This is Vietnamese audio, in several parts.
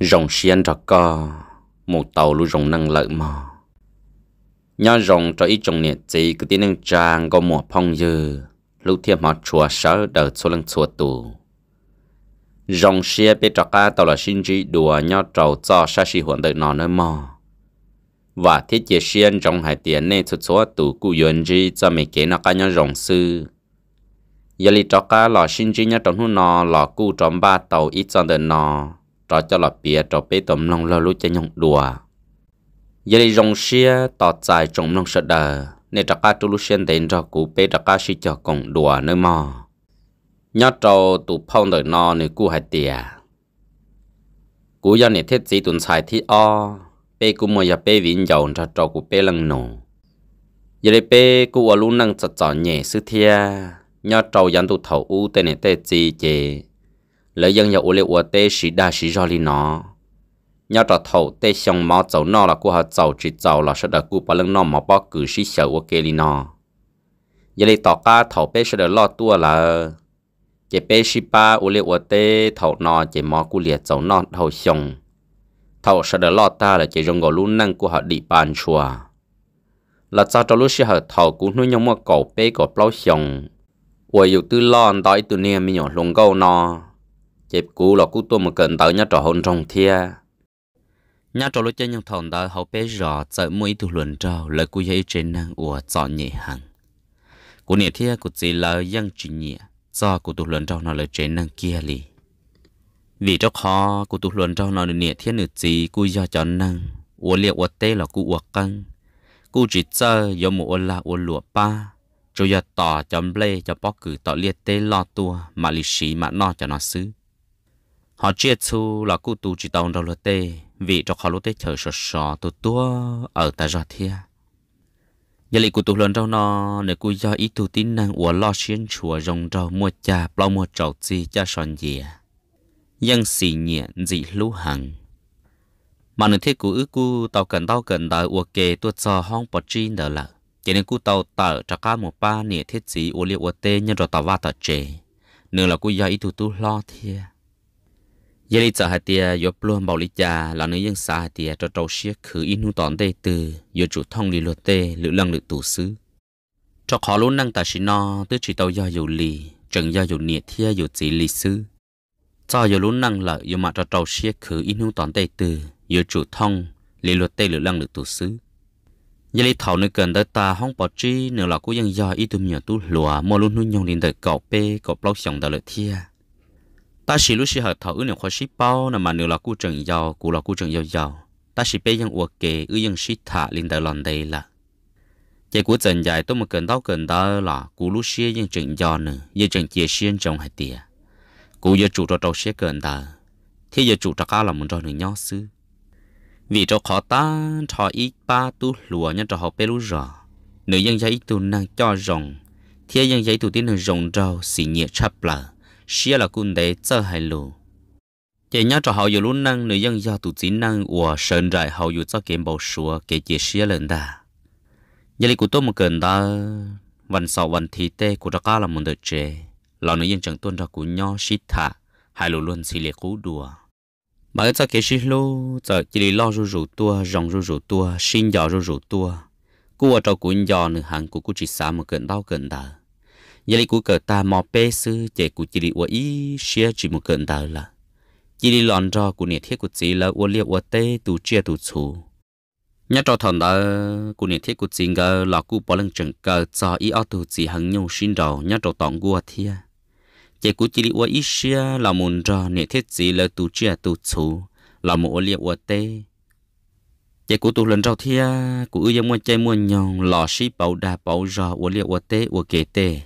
rồng xiên ra co một tàu lu rồng năng lợi mò nhá rồng cho ít trồng nhiệt gì cứ tiếng nâng trang có mùa phong dư lưu thiên họ chùa sở đờ số lăng chùa tù rồng xia bê trọ ca tàu là xin chỉ đùa nhó trầu cho sa si huẩn đời nó nơi mò và thiết chế xiên trong hải tiền nên xuất số tù cụ yuan gì cho mấy kế nó ca nhó rồng sư giờ lì trọ ca lò xin chi nhó trong hú nọ là cụ trong ba tàu ít trong đời nọ trò cho lọ bia trò bê tôm lòng lo lú cho nhông đùa giờ đi rong xia tỏ dài trồng lòng sợ đờ nên trà cá tu lú xuyên đến trò cú bê trà cá xí cho cổng đùa nơi mò nhớ trò tụ phong đời no nơi cú hai tìa cú do nè thiết gì tuần xài thi o bê cú mua ya bê vĩnh dầu trò trò cú bê lăng nổ giờ đi bê cú ở lú năng chặt chọn nhẹ sư thia nhớ trò dán tụ thầu u tên nè tê gì chê lấy dân nhà ủ lệ ủa tê xí đa xí do li nó nhau trò thầu tê xong máu cháu nó là cô họ cháu chỉ cháu là sợ đỡ cô bà lưng nó mà bỏ cử xí sợ ủa kê li nó giờ li tỏ ca thầu bê sợ đỡ lo tua là chế bê xí ba ủa lệ ủa tê thầu nó chế mò cô liệt cháu nó thầu xong thầu sợ đỡ lo ta là chế rong gò luôn năng cô họ đi bàn chùa là cho cho lúc xí họ thầu cũng nuôi nhau mua cầu bê cầu bao xong ủa dù tư lo đói từ nè mình nhỏ lùng gâu nó dịp cú lọ cú tua một cần tới nhá trò hôn trong thia nhá trò lối chơi nhau thòn tới hậu bé rõ sợ mũi thu luận trâu lời cú dây trên năng ủa chọn nhẹ hàng cú nhẹ thia cú chỉ là dân chỉ nhẹ do cú thu luận trâu nó lời trên năng kia lì vì trong khó cú thu luận trâu nó được nhẹ thia nữ chỉ cú do chọn năng ủa liệu ủa tê là cú ủa căng cú chỉ chơi do một là ủa lụa ba rồi giờ tỏ chấm lê cho bó cử tỏ liệt tê lo tua mà lì xí mà no cho nó xứ họ chia chu là cụ tù chỉ tàu đầu lúa tê vì cho họ lúa tê chờ sờ sờ tu tua ở ta ra thia giờ lịch cụ tu lần đâu nọ để cụ do ý tu tín năng của lo xuyên chùa rồng rau mua cha bao mua trầu gì cha sòn gì dân xì nhẹ dị lú hằng mà nửa thế cụ ước cụ tàu cần tàu cần đợi ua kề tu cho hong bọt chi đỡ lợ chỉ nên cụ tàu tờ cho cả một ba nè thiết gì ua liệu ua tê nhân rồi tàu va tờ chè nửa là cụ do ý tu tu lo thia giờ đi chợ hà tiề yo plum bảo lý già là nơi dân xã hà tiề cho trâu xiếc khử in hú tòn tê từ yo chủ thông lý luật tê lữ lăng lữ tù sứ cho khó luôn năng ta xí no tứ chỉ tàu do dù lì trần do dù nhiệt thia dù chỉ lì sứ cho yo luôn năng lợi yo mà cho trâu xiếc khử in hú tòn tê từ yo chủ thông lý luật tê lữ lăng lữ tù sứ giờ đi thảo nơi cần tới ta không bỏ chi nữa là cũng dân do ít tụm nhiều tu lùa mua luôn nuôi nhông đến tới cậu pe cậu bao sống tới lợi thia ta chỉ lúc chỉ hợp thảo ứng lượng khó sĩ bao nằm mà nửa là cụ trường giàu cụ là cụ trường giàu giàu ta chỉ bây giờ uổng kế, ư dân sĩ thả linh đời lần đây là chỉ cụ trần dài tôi một cần đau cần đau là cụ lúc sĩ dân trường giàu nữa dân trường chia xuyên trong hai tiệt, cụ giờ chủ cho trâu sĩ cần đau thế giờ chủ cho cá là muốn cho nửa nhau sư vì cho khó ta cho ít ba tu lùa nhân cho họ bê lú rõ nửa dân giấy tu năng cho rồng thế dân giấy tu tiến nửa rồng rau xì nhẹ chắp lại xia là cun để cho hay lù chỉ nhớ cho họ dù lúc năng nữ dân do tụ chính năng của sơn trại họ dù cho kiếm bầu sủa kể chỉ xia lần đã giờ lý của tôi một cần đã văn sau văn thi tê của ra là một đợt chế là nữ dân chẳng tuân ra của nhau xít thả hai lù luôn xì liệt cú đùa mà cho kể xí lô giờ chỉ lý lo rủ rủ tua rong rủ rủ tua xin giò rủ rủ cô cua cho cuốn giò nữ hàng của cô chỉ xả một cơn đau cơn đau giờ lấy của cờ ta mò bê sư chạy của chỉ đi ua ý xia chỉ một cơn đào là chỉ đi lòn rò của nè thiết của chỉ là ua liêu ua tê tu chia tu chú nhà cho thần đó của nè thiết của chỉ ngờ lọ của bỏ lưng chừng cờ cho ý ở tù chỉ hằng nhau sinh đầu nhà cho tòng gua thia chỉ của chỉ đi ua ý xia là muốn rò nè thiết chỉ là tù chia tù chú là một ô liêu ua tê chỉ của tụ lần rau thia của ư dân mua chơi mua nhong lò xí bảo đà bảo rò ô liêu ua tê ua kê tê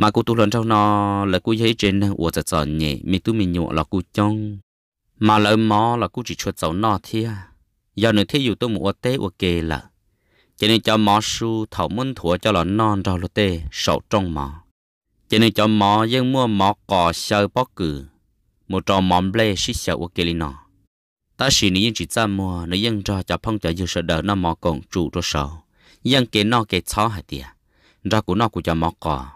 mà cô tu luyện trong nó là cô thấy trên ủa giờ giờ nhẹ, mi tu mi nhộn là cô trong mà lỡ mò là cô chỉ chuột cháu nó thế giờ nữa thế dù tôi muốn tê ủa kề là cho nên cho mò su thảo muốn thua cho là non rồi lót tê sầu trong mò cho nên cho mò dân mua mò cò sờ bóc cử một trò mỏm lê xí sợ ủa kề lên nó ta chỉ nên chỉ ra mua nó dân cho cho phong cho dư sợ đỡ nó mò còn trụ cho sầu dân kề nó kề chó hả tiệt ra của nó của cho mò cò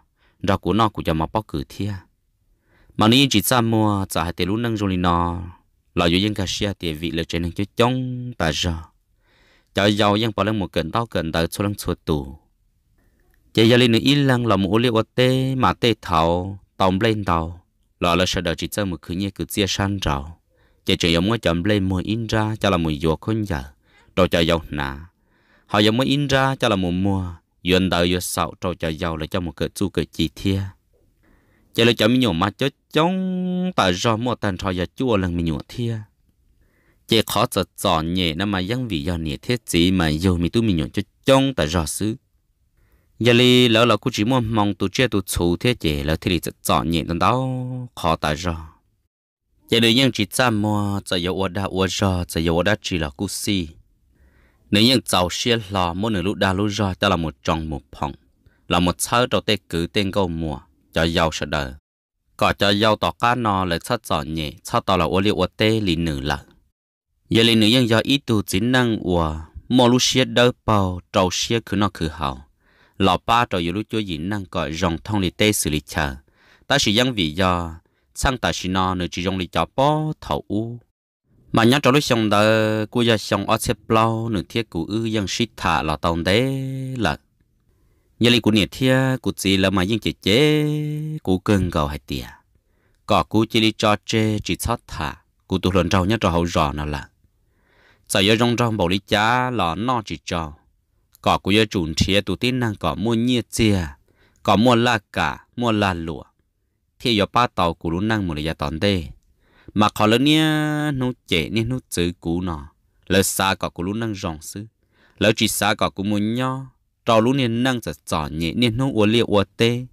rồi cũng nó cũng giờ mà bóc cử thia mà ní chỉ xa mua trả hai tiền lũ năng rồi nó là do những cái xe tiền vị lực trên nâng chứ chống ta giờ cho giàu những bỏ lên một cận tao cận tới số lăng số tù chỉ giờ lên nữa ít lăng là một liệu tê mà tê thảo tòng lên đầu là là sợ đợi chỉ chơi một khứ như cứ chia san rồi chỉ chỉ giống mới chậm lên mua in ra cho là mùi dọ con giờ rồi cho giàu nà họ giống mới in ra cho là mùa mùa yên đời yên sau trâu cho giàu là cho một cái chu cái chi thia cho là cho mình nhổm mà cho chống tại do mua tàn trò giờ chua lần mình nhổm thia chỉ khó cho chọn nhẹ nó mà dân vị do nhẹ thế gì mà dù mình tu mình nhổm cho chống tại do xứ giờ li lỡ là cô chỉ muốn mong tu chơi tu chủ thế chỉ là thì chỉ chọn nhẹ tận đó khó tại do chỉ là những chỉ chăm mua cho yêu ở đã ở do chỉ yêu ở đã chỉ là cô si nếu như cháu xe lò mỗi nửa lúc đa lúc rồi đó là một tròn một phòng là một sơ đầu tê cứ tên câu mùa cho giàu sợ đời có cho giàu tỏ cá nò lại sát giỏ nhẹ sát tỏ là ô liu ô tê lì nữ lợ, giờ lì nữ nhân do ý tu chính năng của mỗi lúc xe đỡ bao trầu xe cứ nó cứ hào lò ba trầu giờ lúc chúa gì năng gọi dòng thông lì tê xử lý chờ ta sử dân vì do sang ta chỉ nò nửa chỉ dòng lì cho bó thầu u mà nhắc cho lối xong đó cô gia xong ở xếp bao nửa thiết cụ ư dân xịt thả là tàu đấy là nhà lý của nhiệt thiết cụ chỉ là mà dân chị chế cụ cần gầu hai tiệt có cụ chỉ đi cho chế chỉ thoát thả cụ tụ lần trâu nhắc cho hậu rõ nào là sợ giờ rong rong bảo lý chá là nó chỉ cho có cụ gia chủ thiết tụ tin năng có mua nhiệt chia có mua la cả mua la lụa thì giờ ba tàu cụ lúc năng một lý gia tòn mà khó lớn nha nó trẻ nha nó chữ cũ nọ lỡ xa có cũ luôn năng rong sư lỡ chỉ xa có cũ muốn nho trò luôn nên năng giật giỏ nhẹ nên nó uốn liệu uốn tê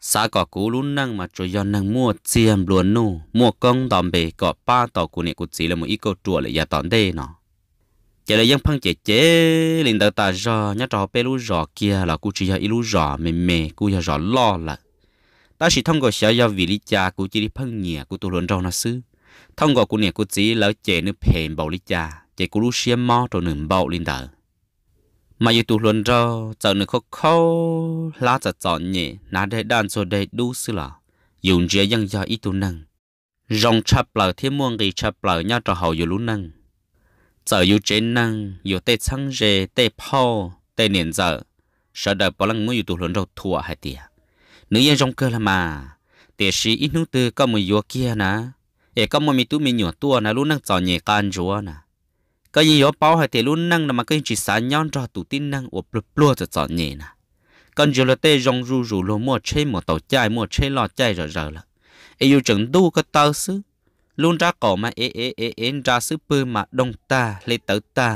xa có cũ luôn năng mà trò do năng mua chiêm luôn nô mua công tòm bề có ba tàu của nè của chỉ là một ít câu chùa lại giả tòn đê nọ chỉ là dân phăng chế chế liền đợt ta rò nhá trò bê lú rò kia là cụ chỉ giờ ít lú rò mềm mềm cụ giờ rò lo là ta chỉ thông qua sở do vì lý cha cụ chỉ đi phăng nhẹ cụ tu luận rau nó xứ thông qua của nè của chỉ lỡ chế nước phèn bảo lý cha chế của lúc xem mò rồi nửa bảo linh đỡ mà yêu tụ luận rơ giờ nửa khó khó lá giờ chọn nhẹ nà để đan rồi để đu sư lọ dùng dễ dàng do ít tu năng rong chập lỡ thiên muôn gì chập lỡ nhau trò hậu yêu lú năng giờ yêu chế năng yêu tê chăng rề tê po tê niệm giờ sợ đời bỏ lăng muốn yêu tụ luận rơ thua hai tiệt. nữ yên rong cơ là mà tiệt sĩ ít nút từ có một yêu kia nà เอก็มันมีตู้มีหยวตัวนะลูกนั่งจอดเหยกันจัวนะก็ยิ่งย้อนเป้าให้เตลูกนั่งนะมันก็ยิ่งจีสานย้อนจอดตู้ติ้นนั่งอวบปลัวจะจอดเหยนะกันจุลเตยงรูรูลมัวเช่หมดเต่าใจมัวเช่หลอดใจเรอๆละเออยู่จังดูก็เต่าซื้อลูกจ้าก่อมาเอเอเอเอ็นจ้าซื้อปืนมาดงตาเลยเต่าตา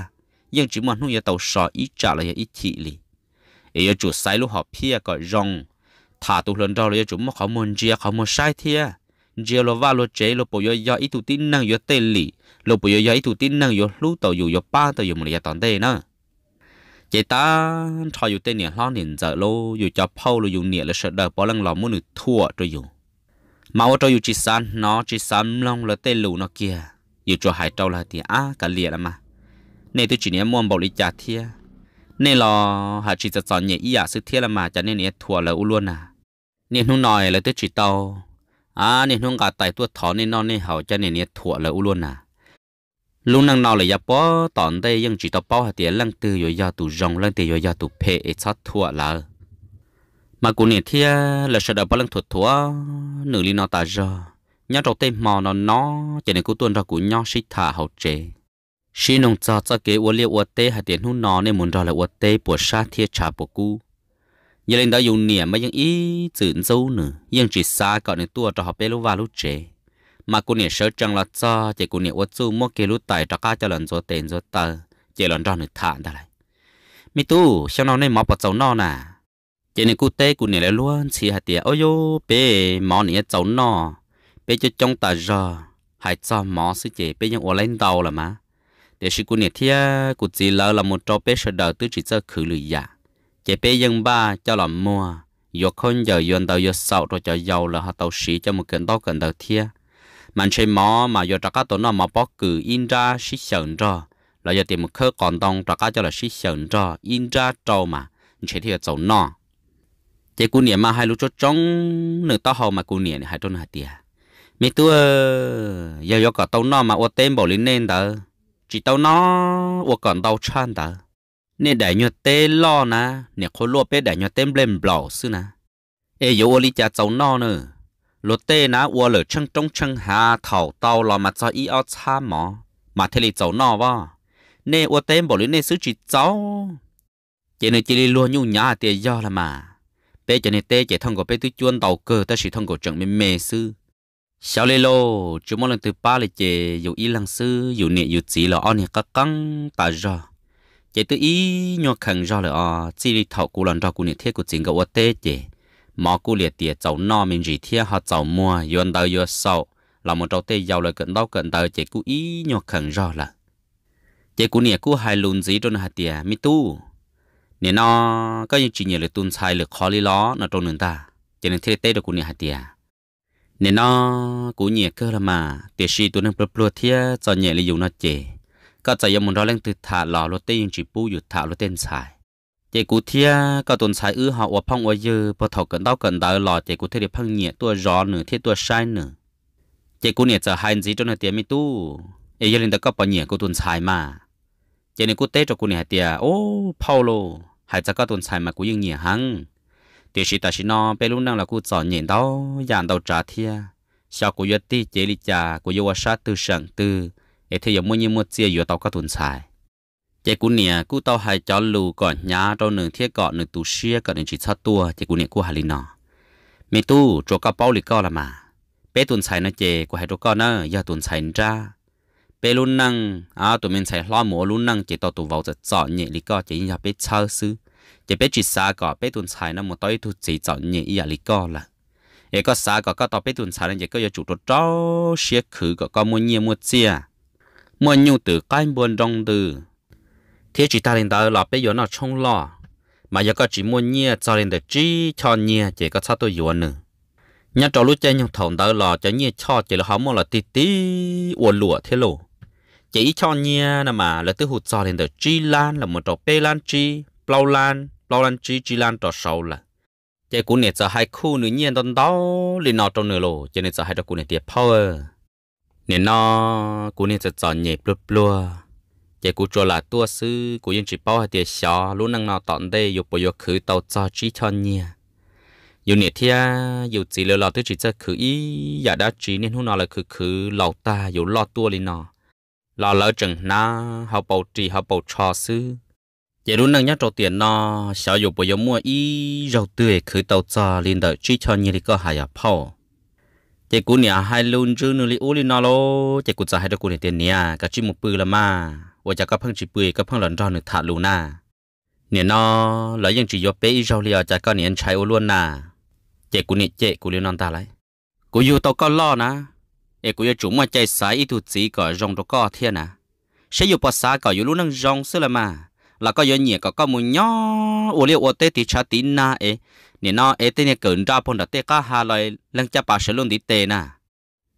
ยังจีมันหุ่ยเต่าสออีจ่าเลยอีทีลีเออยู่จุดไซลูกหอบเพียก็ยงถ้าตุลนเราเลยจุดมะขอมุนเจียขอมุนใช้เทียเจลว่าลเจลปยยอีตุตินังยเตลีลปยยอีตุตินังยลูตอยู่ยป้าตอยู่มยตอนเตนะเจตานทอยู่เตเนี่ยล้อเนียนจะโลอยู่จะเผาลอยู่เหนี่ยละเสดปอลังหลอมือนึ่ทั่วตัวอยู่ มาว่าตัวอยู่จิสันนอจิสันลองละเตลูนอเกีย อยู่จะหายเจ้าละทียอากะเลียละมาในตัวจีเนี่ยม่วนบริจาเทียในรอหาจิตจะสอนเหนี่ยอียาซื้อเทียละมาจะเนี่ยเนียทั่วละอุลวนาเนี่ยนุ่นน้อยละตัวจีเต à nè nông gà tại tua thọ nên non nè hậu cho nè nè thua là u luôn à. năng nào là ya bó tòn đây nhưng chỉ tao bao hạt tiền lăng từ rồi ya tụ rong lăng từ rồi ya tụ phe sát thua là mà cũng nè thia là sợ đào bao lăng thuật thua nửa ly nó ta rồi nhá đầu tên mò nó nó cho nên cô tuân ra cũng nhau xích thả hậu chế xin nông cho cho kế uo liêu uo tê hạt tiền hú nó nên muốn ra là uo tê bùa sa thia trà bùa cu giờ lên đó dùng niệm mà vẫn ý tưởng dấu nữa vẫn chỉ xa cậu này tua cho họ bé lúc vào lúc trẻ mà cô niệm sợ chẳng là cho chỉ cô niệm ô chu mua cái lúc tài cho cá cho lần rồi tiền rồi tờ chỉ lần cho người thản ra lại mi tu sao nào nên mò vào cháu nó nè chỉ nên cô tê cô niệm lại luôn chỉ hạt tiền ôi yo bé mò niệm cháu nọ, bé cho trong tờ giờ hãy cho mò sư chị bé những ô lên đầu là má để sự cô niệm thia cô chỉ lỡ là một trò bé sợ đời tứ chỉ cho khử lười giả dạ chế bé dân ba cho làm mua yo con giờ yon đầu yo sau rồi cho giàu là họ tàu sĩ cho một cái tàu cần đầu thia Mà chơi mò mà yo trắc cá tổ nó mà bóc cử in ra sĩ sờn ra là giờ tìm một khơ còn Đông, trắc cá cho là sĩ sờn ra in ra trâu mà chế thì trâu nọ chế cú niệm mà hai lúc cho trống nửa tao hầu mà cú niệm hai trôn hạt tiề mi tuổi, giờ yo cả tàu nọ mà ô tên bảo lên nên đó chỉ tàu nó ô còn tàu chan đó nè đại nhuận tê lo na nè khó lúa bé đại nhuận tem lên bò sư na ê yếu ô lý cha cháu no nữa lúa tê na ô lở chân trong chân hà thảo tàu lo mà cho y ao cha mỏ mà thế lý cháu no vò nè ô tem bỏ lý nè sư chỉ cháu chỉ nè chỉ lý lúa nhu nhá à tiền do là mà bé cho nè tê chỉ thông của bé tứ chuôn tàu cơ ta chỉ thông của trận mê mê sư sau lê lô chú mong lần thứ ba là chỉ dù y lăng sư dù nè dù chỉ lò on nè các căng ta rồi chỉ tự ý nhọ khẩn do là à chỉ đi thầu cù lần do cù nhiệt thiết của chính cái tê thế mà cù liệt tiệt cháu no mình gì thiết họ cháu mua yên đầu yên sau là một cháu tê giàu lại cận đau cận đầu chỉ cú ý nhọ khẩn do là chỉ cù nhiệt cú hai lùn gì trong hạt tiệt mi tu nên nó có những chuyện gì là tuân sai là khó lý ló nó trong nương ta chỉ nên thiết tê được cù nhiệt hạt tiệt nên nó cú nhiệt cơ là mà tiệt si tuân năng bự bự thiết cho nhẹ là dùng nó chỉ ก็จะยังมุนราอเล่งติดถาหล่อรถเต้ยิงจีปูอยู่ถารถเต้นชายเจกูเทียก็ตุนชายอื้อหอวพังอวเยอพอถกกันเต้ากันดาหล่อเจกูเทียพังเหนียตัวร้อนหนึ่งเทียตัวชายหนึ่งเจกูเนี่ยจะหายจีจนเตียไม่ตู้เอเยลินตะก็ปะเหนียกูตุนชายมา เจนี่กูเตะจกูเนี่ยเตียโอ้เผาโลหายจะก็ตุนชายมากูยังเหนียหังเตียชิตาชินอไปรุ่นนั่งละกูสอนเหนียเต้ายานเต้าจ่าเทียชาวกูยตีเจลิจากูยวชาตือเฉิงตือเอเทียมวยมัวเจียอยู่เตาก็ตุนชายเจกูเนี่ยกูเตาหายจอลูก่อนยาเราหนึ่งเทียก่อนหนึ่งตูเชียก่อนหนึ่งจิตชาตัวเจกูเนี่ยกูหาลินอมีตู้จัวกระเป๋าหรือก็ละมา เป้ตุนชายนะเจกูหายตัวก็เนอะยาตุนชายจ้าเปลุนนังอ้าตัวมันใส่ล้อหมูลุนนังเจตตัวเบาจะจ่อเนี่ยลิก็จะยิ่งอยากไปเช่าซื้อจะไปจิตสาก่อไปตุนชายนะมันต้อยทุจีจ่อเนี่ยอยากลิก็ละเอก็สาก่อก็ต่อไปตุนชายนั่นเจก็อยากจุดตัวเจ้าเชียคือก็ก็มัวเนี่ยมัวเจีย mua nhu từ cái buồn đông từ thế chỉ ta lên đó là bây giờ nó trông lo mà giờ có chỉ muốn nhia cho lên được chỉ cho nhia chỉ có sao tôi yuan nữa nhà trò lúc chơi nhau thòng đó là cho nhia cho chỉ là họ mua là tí tí uổng lụa thế lộ chỉ cho nhia là mà là tôi hụt cho lên được chỉ lan là một trò pe lan chỉ plau lan plau lan chỉ chỉ lan trò sâu là chỉ cũng nè giờ hai khu nữa nhiên đó đó lên nó trong nửa lộ cho nên giờ hai trò cũng nè tiệp power nên nó cú nên sẽ chọn nhẹ plua plua chỉ cú cho là tua sư cú yên chỉ bao tiền xó lúc năng nào tận đây dục bao dục khử tàu cho chỉ cho nhẹ dù nhiệt thia dù chỉ lừa lọt tới chỉ cho khử ý giả đã chỉ nên hôm nào là khử khử lẩu ta dù lo tua lên nó lo lỡ chừng na học bầu trì học bầu trò sư chỉ lúc năng nhắc trò tiền nó sợ dục bao dục mua ý rau tươi khử tàu cho lên đợi chỉ cho nhẹ thì có hại à phao chị cô nè hai luôn chứ nữa li u li nó lo chị cô trả hai đứa cô này tiền nhà cả chim một bự là mà và chả có phăng chỉ bự có phăng lần rau nữa thả luôn nà nè nó lấy những chỉ vô bé rau li ở chả có nè chạy ô luôn nà chị cô nè chị cô liên non ta lại, cô yêu tao có lo nà em cụ yêu chúng mà chạy sai ít thuộc chỉ có rong đó có thiên nà sẽ yêu bỏ xa có yêu luôn năng rong xưa là mà là có yêu nhẹ có có muốn nhỏ ô li ô tê thì chả tin nà em nè nó ế tên nè cẩn ra phong đã tê cá hà lại lăng cha bà sẽ luôn đi tê nè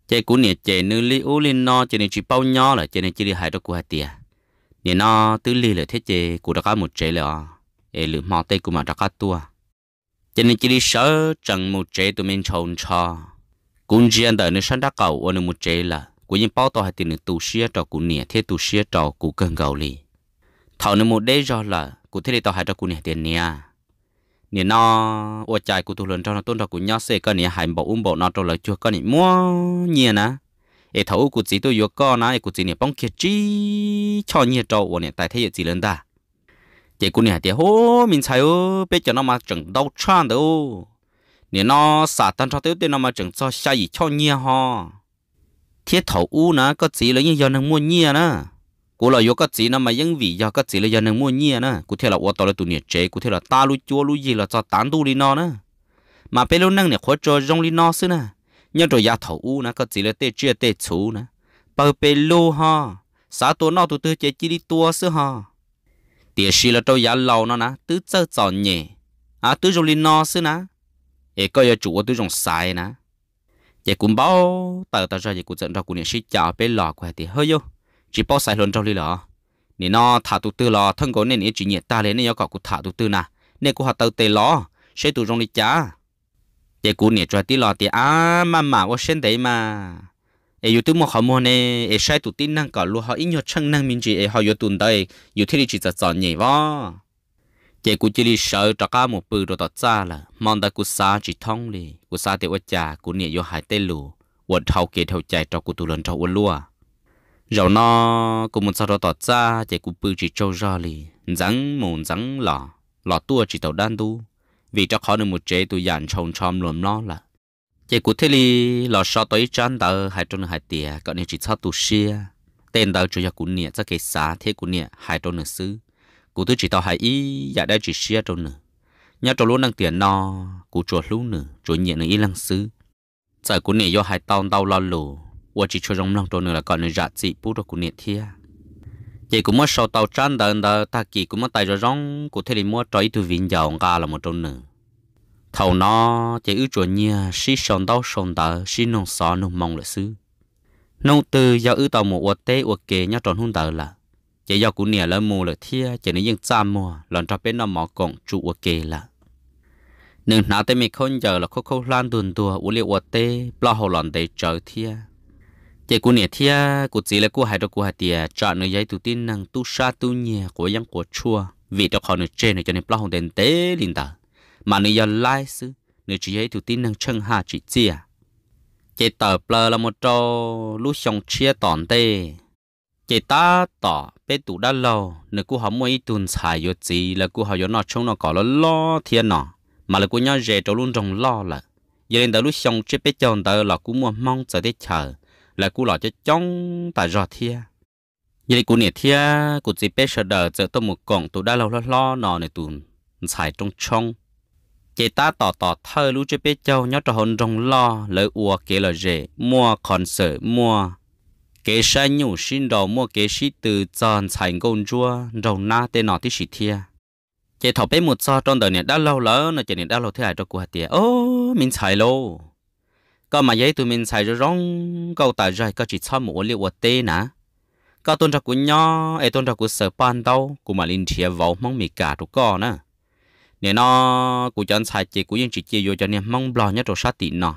chế cú nè chế nư li u li nó chế nè chỉ bao nhỏ là chế nè chỉ đi hai đó cú hai tia nè nó tứ li là thế chế cú đã cá một chế là ế lử mò tê cú mà đã cá tua chế nè chỉ đi sợ chẳng một chế tụi mình chôn cho cũng chỉ anh đợi nè sáng đã cầu ở nè một chế là cú nhìn bao to hai tiền nè tu sửa trò cú nè thế tu sửa trò cú cần cầu li thảo nè một đế rồi là cú thế đi tao hai trò cú nè tiền nè à nè nó ô chạy của tôi lớn trong nó tôn đó của nhau xe con nè hải bộ um bộ nó trong lời chưa con nè mua nhẹ nè ê thấu của chị tôi vừa co nè của chị nè bóng kia chi cho nhẹ trâu ô nè tại thế giờ chỉ lớn ta chị cụ nè tiếc hô mình chạy ô bây giờ nó mà chẳng đau chán đâu nè nó xả tan cho tiêu tiêu nó mà chẳng cho sai gì cho nhẹ ho thiết thấu u nè có chỉ lấy như giờ nó mua nhẹ nè กูเรายกก็จีนะมายังวียาก็จีเลยยันงมั่วเงี้ยนะกูเท่าเราอวตารตัวเนี่ยเจกูเท่าเราตาลุจัวลุยีเราจะตานดูลีนอนะมาเป็นลูกนั่งเนี่ยขวดจอยงลีนอซึนะยังตัวยาเถาอูนะก็จีเลยเตะเจียเตะชูนะเปิดเป็นลูฮะสาตัวนอตัวเตะเจจีดีตัวซึฮะเตี๋ยชีเราตัวยาเหล่านะนะตื้อเจ้าจอนเนี่ยอ่ะตื้อจงลีนอซึนะเอ๋ก็อย่าจู่ว่าตื้อจงสายนะเจกูบ่าวแต่แต่ใจกูจะเรากูเนี่ยชิจ่าเป็นหลอกกว่าเตี๋ยเฮ้ย chỉ bao sai luôn trong lì lọ nè nó thả tụ tư lọ thân có nên nè chỉ nhiệt ta lấy nè cọ cụ thả tụ tư nà nên cụ hạt tàu tê lọ sẽ tụ rong lì chả để cụ nè cho tí lọ thì à mà mà vô sen đấy mà e yu tu mo kha mo ne e sai tu tin nang ka lu ha in yo chang nang min ji e ha yo tun dai yu thi chi cha cha ni wa che ku chi li sa ta ka mo pu ro ta cha la mon da ku sa chi thông li cụ sa te wa cha cụ nè yo hai te lù, wa thao kê thao chạy ta cụ tù lon ta wa lua rồi nó cũng muốn sao đó tỏ ra chạy cũng bự chỉ trâu ra lì rắn mồn rắn lò lò tua chỉ tàu đan tu vì cho khó được một chế tôi dàn chồng tròn lồm nó là chạy cũng thế lì lò so tới chân tờ hai trôn hai tiề cậu nên chỉ sao tụ xia tên tờ chủ nhà cũng nhẹ cho cái xá thế cũng nhẹ hai trôn nửa xứ cũng thứ chỉ tàu hai ý dạ đây chỉ xia trôn nửa nhà trâu luôn đang tiền no cũng chuột luôn nửa chuột nhẹ nửa ý lăng xứ giờ cũng nhẹ do hai tao tao lo lù 我只求容让多 nữa là còn nên ra chỉ bù đồ của nhiệt thiê chỉ cũng mất sau tàu trăn đờ đờ ta kỳ cũng mất tài rồi rong của thế thì mua trói từ viên dầu ga là một trong nữa thầu nó chị ước chuẩn nhia xí sơn tàu sơn đờ xí nông xó nông mong là xứ nông từ do ước tàu một uất tế uất kê nhau tròn hôn đờ là chị do của nhiệt là mua là thiê chị nên dân cha mua lần cho bên nó mỏ cổng trụ uất kê là nên nào tới mình không giờ là khô khô lan tuần tua uất liệu uất tế lo hậu lần để chờ thiê chị cô nè thia cô chỉ là cô hai đó cô hai tiề chọn nơi giấy tụ tin năng tu sa tu nhẹ của dân của chua vì đó khó nơi trên này cho nên plong đến tế linh ta mà nơi giờ lai sư nơi chỉ giấy tụ tin năng chân hạ chỉ chia chị tờ plơ là một trò lú xong chia tòn tê chị ta tỏ bé tụ đã lâu nơi cô học mỗi tuần xài yo gì là cô học yo nọ trông nọ có lo lo thiên nó mà là cô nhau dễ trâu luôn trong lo là giờ lên tới lú xong chia bé chọn tới là cô mua mong chờ để chờ là cú lọ cho trong tại giò thia như là cú nè thia cú chỉ bé sợ đợi chờ tôi một cổng tôi đã lâu lo lo nọ này tụi xài trong trong chị ta tỏ tỏ thơ lũ cho bé châu nhớ cho hồn rong lo lời ua kể lời rể mua còn sợ mua kế sa nhủ xin đồ mua kế sĩ từ tròn xài gôn chua rồng na tên nọ tí sĩ thia chị thọ bé một so trong đời này đã lâu lỡ nó chị này đã lâu thế này cho cô hạt tiệt ô mình xài lâu có mà giấy tụi mình xài rồi rong câu tờ rồi có chỉ cho mũ liệu vật tê nè có tôn trọng của nhau ai tôn trọng của sở ban đâu của mà linh chia vào mong mì cả đủ co nè nếu nó của chân xài chị của những chỉ chia vô cho nên mong bò nhất rồi sát tịn nọ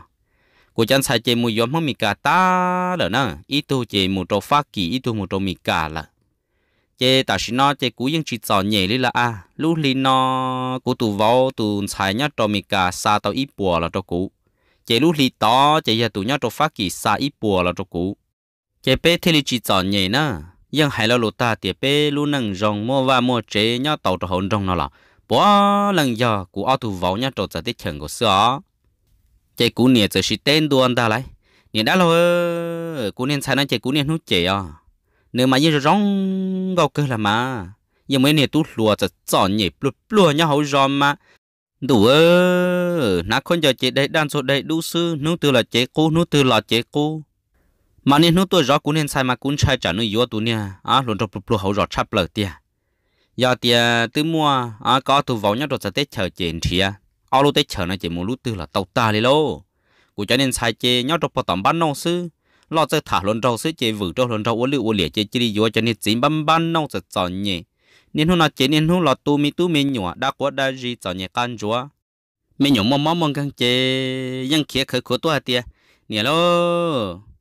của chân xài chị mua vô mong mì cả ta lỡ nè ít tu chị mua trâu phát kỳ ít tu mua trâu mì cả là chị ta xin nó chị của những chỉ trò nhẹ đi là à lúc linh nó của tụ vào tụ xài nhất trâu mì cả xa tao ít bùa là trâu cũ chế lúc li to chế giờ tụi nhau cho phát kỳ xa ít bùa là cho cũ chế bé thế lì chỉ chọn nhẹ na, nhưng hai là lô ta thì bé luôn năng rong mua và mua chế nhau tàu cho hồn rong nó là bỏ lần giờ cụ ao thủ vào nhau cho giờ tiết chừng của xưa chế cũ nè giờ chỉ tên anh ta lại nè đã lâu, cũ nè sai năng, chế cũ nè hú chế à nếu mà như rong gạo cơ là mà nhưng mấy nè tu lúa giờ chọn nhẹ lùa lùa nhau hậu rong mà đủ ơ nà con giờ chị đây đang rồi đây đủ sư nú từ là chế cô nú từ là chế cô mà nên nú tôi rõ cũng nên sai mà cũng sai trả nơi yếu tu nha à luôn trong lúc hậu rõ chắp lời tia giờ tia tứ mua à có tu vào nhau rồi sẽ tết chờ chuyện thì à ao lúc tết chờ này chỉ muốn lúc từ là tàu ta đi lô của cho nên sai chế nhau trong phòng bán nông sư lo chơi thả luôn đầu sư chế vử trong luôn đầu uốn lựu uốn lìa chế chỉ đi vô cho nên chỉ bấm bán nông sẽ chọn nhỉ nên hôm nào chế nên hôm lọt tu mi tu mi nhọ đã quá đã gì cho nhẹ can chúa mi nhọ mò mò mong căng chế ยัง kia khởi khổ hả tiệt nè lo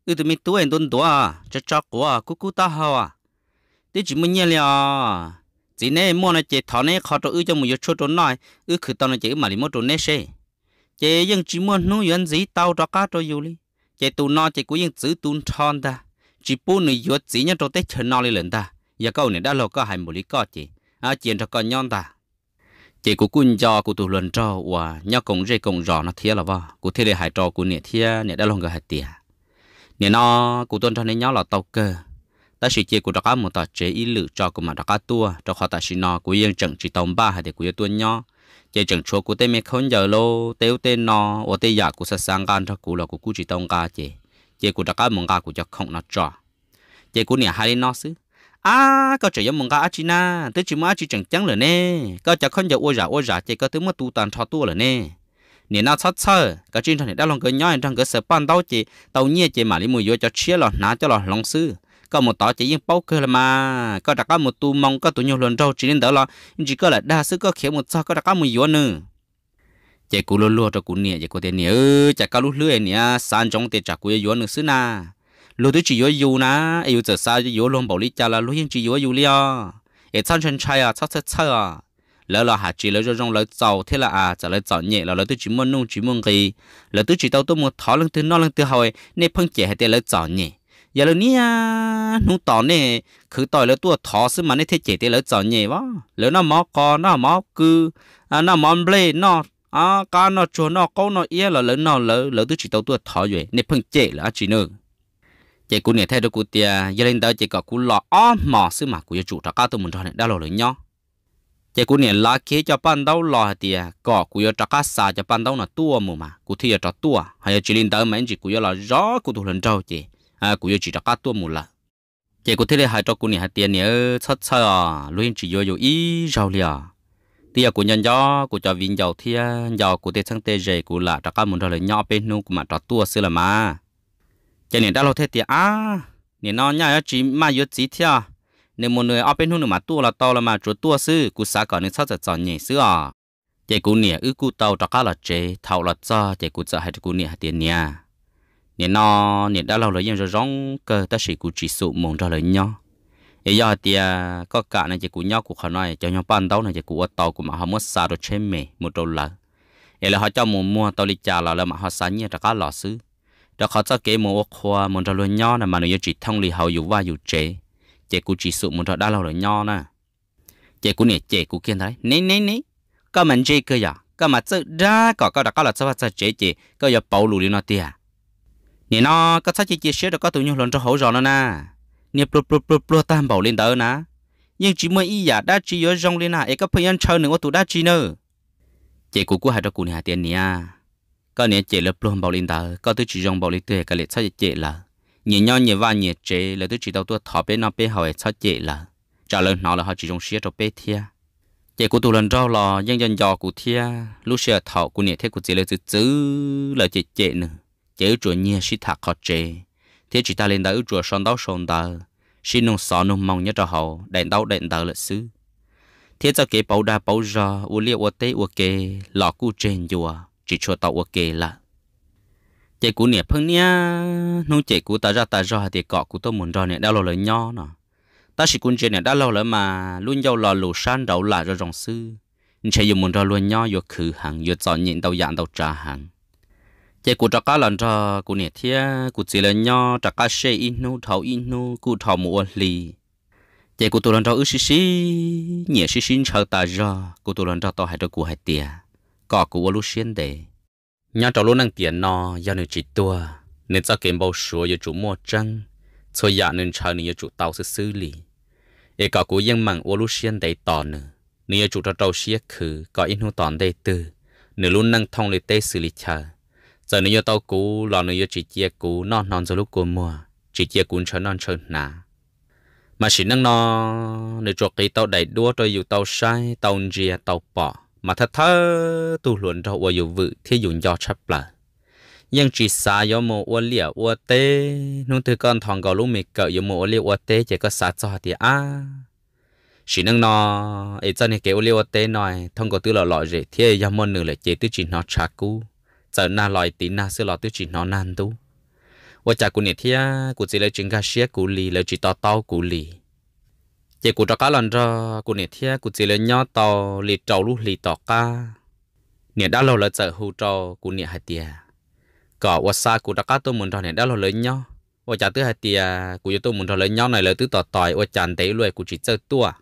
ư tụi mi tu anh tuân tua cho cho quá cú cú ta hoa à tí chỉ muốn nhẹ liền chỉ nè mua nó chế thằng này khó cho ư cho một chút chút nói ư khử tao nó chế mà li một chút nè xe chế ยัง chỉ muốn nuôi yên gì tao cho cá cho yêu li chế tu nó chế giữ tu tròn ta chỉ bu nửa yếu chỉ nhá cho tết chờ nó li lần ta giờ câu này đã lâu có hai một lý có chị à chuyện cho con nhon ta chị của quân cho của tụ luận cho và nhau cùng dây cùng rõ nó thiệt là vợ của thiệt là hai trò của nè thiệt nè đã lo người hai tiền nè nó của tuân cho nên nhau là tàu cơ ta sự chị của đặc cá một tờ chế ý lự cho của mà đặc cá tua cho họ ta sự nó của yên chẳng chỉ tàu ba hai để của tuân nhau chế chẳng chúa của tên mẹ không giờ lâu, tiêu tên nó và tên giả của sát sang gan cho của là của cụ chỉ tông ca chị chị của đặc cá mong ca của cho không nó cho chị của nè hai nó xứ à có chỉ mong cả achi na tới chỉ mà achi chẳng chẳng rồi nè có chả không giờ ôi giả ôi giả chỉ có tới mất tu tàn thọ tu rồi nè nè nào sát sơ cái chuyện thằng này đã lòng cái nhói thằng cái sợ pan đau chỉ tàu nhẹ chỉ mà lấy mua vô cho chia lọt ná cho lọt lòng sư có một tỏ chỉ yên bao cơ là mà có đặt có một tu mong có tu nhiều lần đâu chỉ nên đỡ lọ, chỉ có là đa sức có khéo một sao có đặt có mùi vô nữa chỉ cú lô lô cho cú nè chỉ cú tiền nè ơi chả có lúc lưỡi nè san trong tiền chả cú vô nữa xứ na ลูที่จีว่อยู่นะไอ้ยู่จะซาอยู่ลงบอกลิจาละลูกยังจีว่อยู่เลียไอ้ชั้นชันชายอ่ะชัดชัชดอ่ะแล้วเราหาจีแล้วจะรงเราเจ้าเท่ละอ่ะจะเราเจ้าเนี่ยเราเราตัวจีมันนุ่งจีมันกีเราตัวจีเต้าตัวมันท้อลงตัวนอลงตัวเฮยในี่ยเพิ่งเจให้เดี๋ยวเราเจ้าเนี่ยอย่าเลยเนี่ยนุ่งต่อเนี่ยคือต่อแล้วตัวท้อซึ่งมันเนี่ยเท่เจ๋ยวเราเจ้าเนี่ยวะแล้วน้ำหมอกอน้ำหมอกืออ่ะน้ำหมอเบลน้ำอ่ะการน้ำชัวน้ำก้อนน้ำเอี้ยเราเรยน้าเราเราตัวจีเต้าตัวท้ออยู่ในี่ยเพิ่งเจ๋แล้วจีนื้อ chị cũng này thay đổi cụ tia giờ lên đó chỉ có cụ lọ ó mỏ sư mà cụ chủ trọ cao tôi muốn cho này đã lò lớn nhau chị cũng này lá kia cho ban đầu lò tia có cụ trọ cao xa cho ban đầu là tua mù mà cụ thi trọ tua hay chị lên đó mấy chị cụ là rõ cụ tụ lần trâu chị à cụ chỉ trọ cao tua mù là chị cụ thi là hai trọ cụ này hai tia nè chất chất luôn chỉ vô vô ý rồi liền tia của nhân gió của cho viên giàu thia giàu của tia sang tê rề của là trọ cao muốn cho lớn nhỏ bên nu của mà trọ tua xưa là mà cho nên đã thế thì à nên nó nhảy chỉ mà yếu chỉ theo nên một người ở bên hông mà tua là tàu là mà chỗ tua sư cú xã còn nên sao sẽ chọn nhảy sư à chỉ cú nè ư cú tàu cho cá là chế thầu là cho chỉ cú sợ hay cú nè tiền nhà, nên nó nên đã lâu rồi nhưng rồi rong cơ ta chỉ cú chỉ số mong cho lời nhau ấy giờ thì à, có cả này chỉ cú nhau cú khả nói cho nhau ban đầu này chỉ cú ở tàu của mà họ mất xa rồi chế mè một đô la ấy là họ cho mua mua tàu đi trả là là mà họ sáng nhẹ cho cá lò sư đó khó cho kế một khoa một trò luôn nho là mà nó chỉ thông lì hậu yếu va yếu chế chế cú chỉ sụ một trò đa lâu rồi nho nè chế cú nè chế cú kiên thấy nè nè nè có mình chế cơ giờ có mà tự ra có có đã có là sao sao chế chế có giờ bầu lù đi nó tiệt nè nó có sao chế chế xé được có tụi nhau lần cho hậu rồi nó nè nè plu plu plu plu tam bảo lên đó nè nhưng chỉ mới ý giả đã chỉ ở rong lên à ấy có phải ăn chơi nữa tụi đã chỉ nữa chế cú cú hai đó cú này tiền nè có nè chế là plum bảo linh đã có tôi chỉ dùng bảo linh tệ cái lệ sao chế là nhẹ nhau nhẹ và nhẹ chế là tôi chỉ đầu tôi thọ bé nó bé hỏi sao chế là trả lời nó là họ chỉ dùng xia cho bên thia chế của tôi lần rau là dân dân do của thia lúc xia thọ của nè thế của chế là từ từ là chế chế nữa chế chùa nhẹ xí thạc họ chế thế chỉ ta lên đã chùa sơn đau sơn đau xin nông sọ nông mong nhớ cho họ đèn đau đèn đau là xứ thế cho kế bảo đa bảo ra u liệt u tế u kê lọ cu trên chùa chỉ cho tao ok là chạy cú nè phăng nha nô chạy cú ta ra ta ra thì cọ cú tôi muốn ra nè đau lòng lời nho nọ ta chỉ cún chơi nè đau lòng lời mà luôn giàu lò lù san đầu là rồi rong sư nên chạy dùng muốn ra luôn nho vừa khử hàng vừa chọn nhịn đầu dạng đầu trà hàng chạy cú trắc cá lần ra cú nè thia cú chỉ là nho trắc cá xe inu thầu inu cú thầu mua lì chạy cú tôi lần ra ước xí xí nhẹ xí xí chờ ta ra cú tôi lần ra tao hãy cho cú hãy tiệt có của xuyên để nhà trò luôn năng tiền nó do nên chỉ tua nên cho kiếm bầu số cho chủ mua trăng cho nhà dạ nên chờ nên chủ tàu sẽ xử lý e có của dân mạng xuyên để tỏ nữa nên chủ trò trâu xia khử có in hữu tòn đây từ nên luôn năng thông lấy tế xử lý chờ giờ nếu tàu cũ lò nếu chỉ chia cũ non non rồi lúc của mùa chỉ chia cuốn chờ non chờ nà mà chỉ năng nó nếu cho cái tàu đầy đua rồi dù tàu sai tàu dìa tàu bỏ mà thật thơ tu luận cho ua dụ vự thiên dùng do chấp là nhưng chỉ xa yếu mô ua lìa ua tê nung từ con thòng gò lũ mì cỡ yếu mô ua lìa ua tê chỉ có xa cho thì à chỉ nâng nó ấy cho nên cái ua lìa ua tê nói thông có tư lò lò rể thì yếu mô nửa lệ chế tư chỉ nó trả cú giờ nà lòi tí nà sư lò tư chỉ nó nan tú, ua chả cú nè thì cú chỉ lấy chuyện gà xía cú lì lấy chỉ to to cú lì chỉ cụ cho cá lần cho cụ nè thia cụ chỉ lên nhau tàu lì trâu lú lì tàu cá nè đã lâu là chở hù trầu cụ nè hai tia cỏ wa sa cụ đã cá tôi muốn cho nè đã lâu lớn nhau wa chả tứ hai tia cụ cho tôi muốn cho lớn nhau này là tứ tàu tỏi wa chả thấy luôn cụ chỉ chơi tua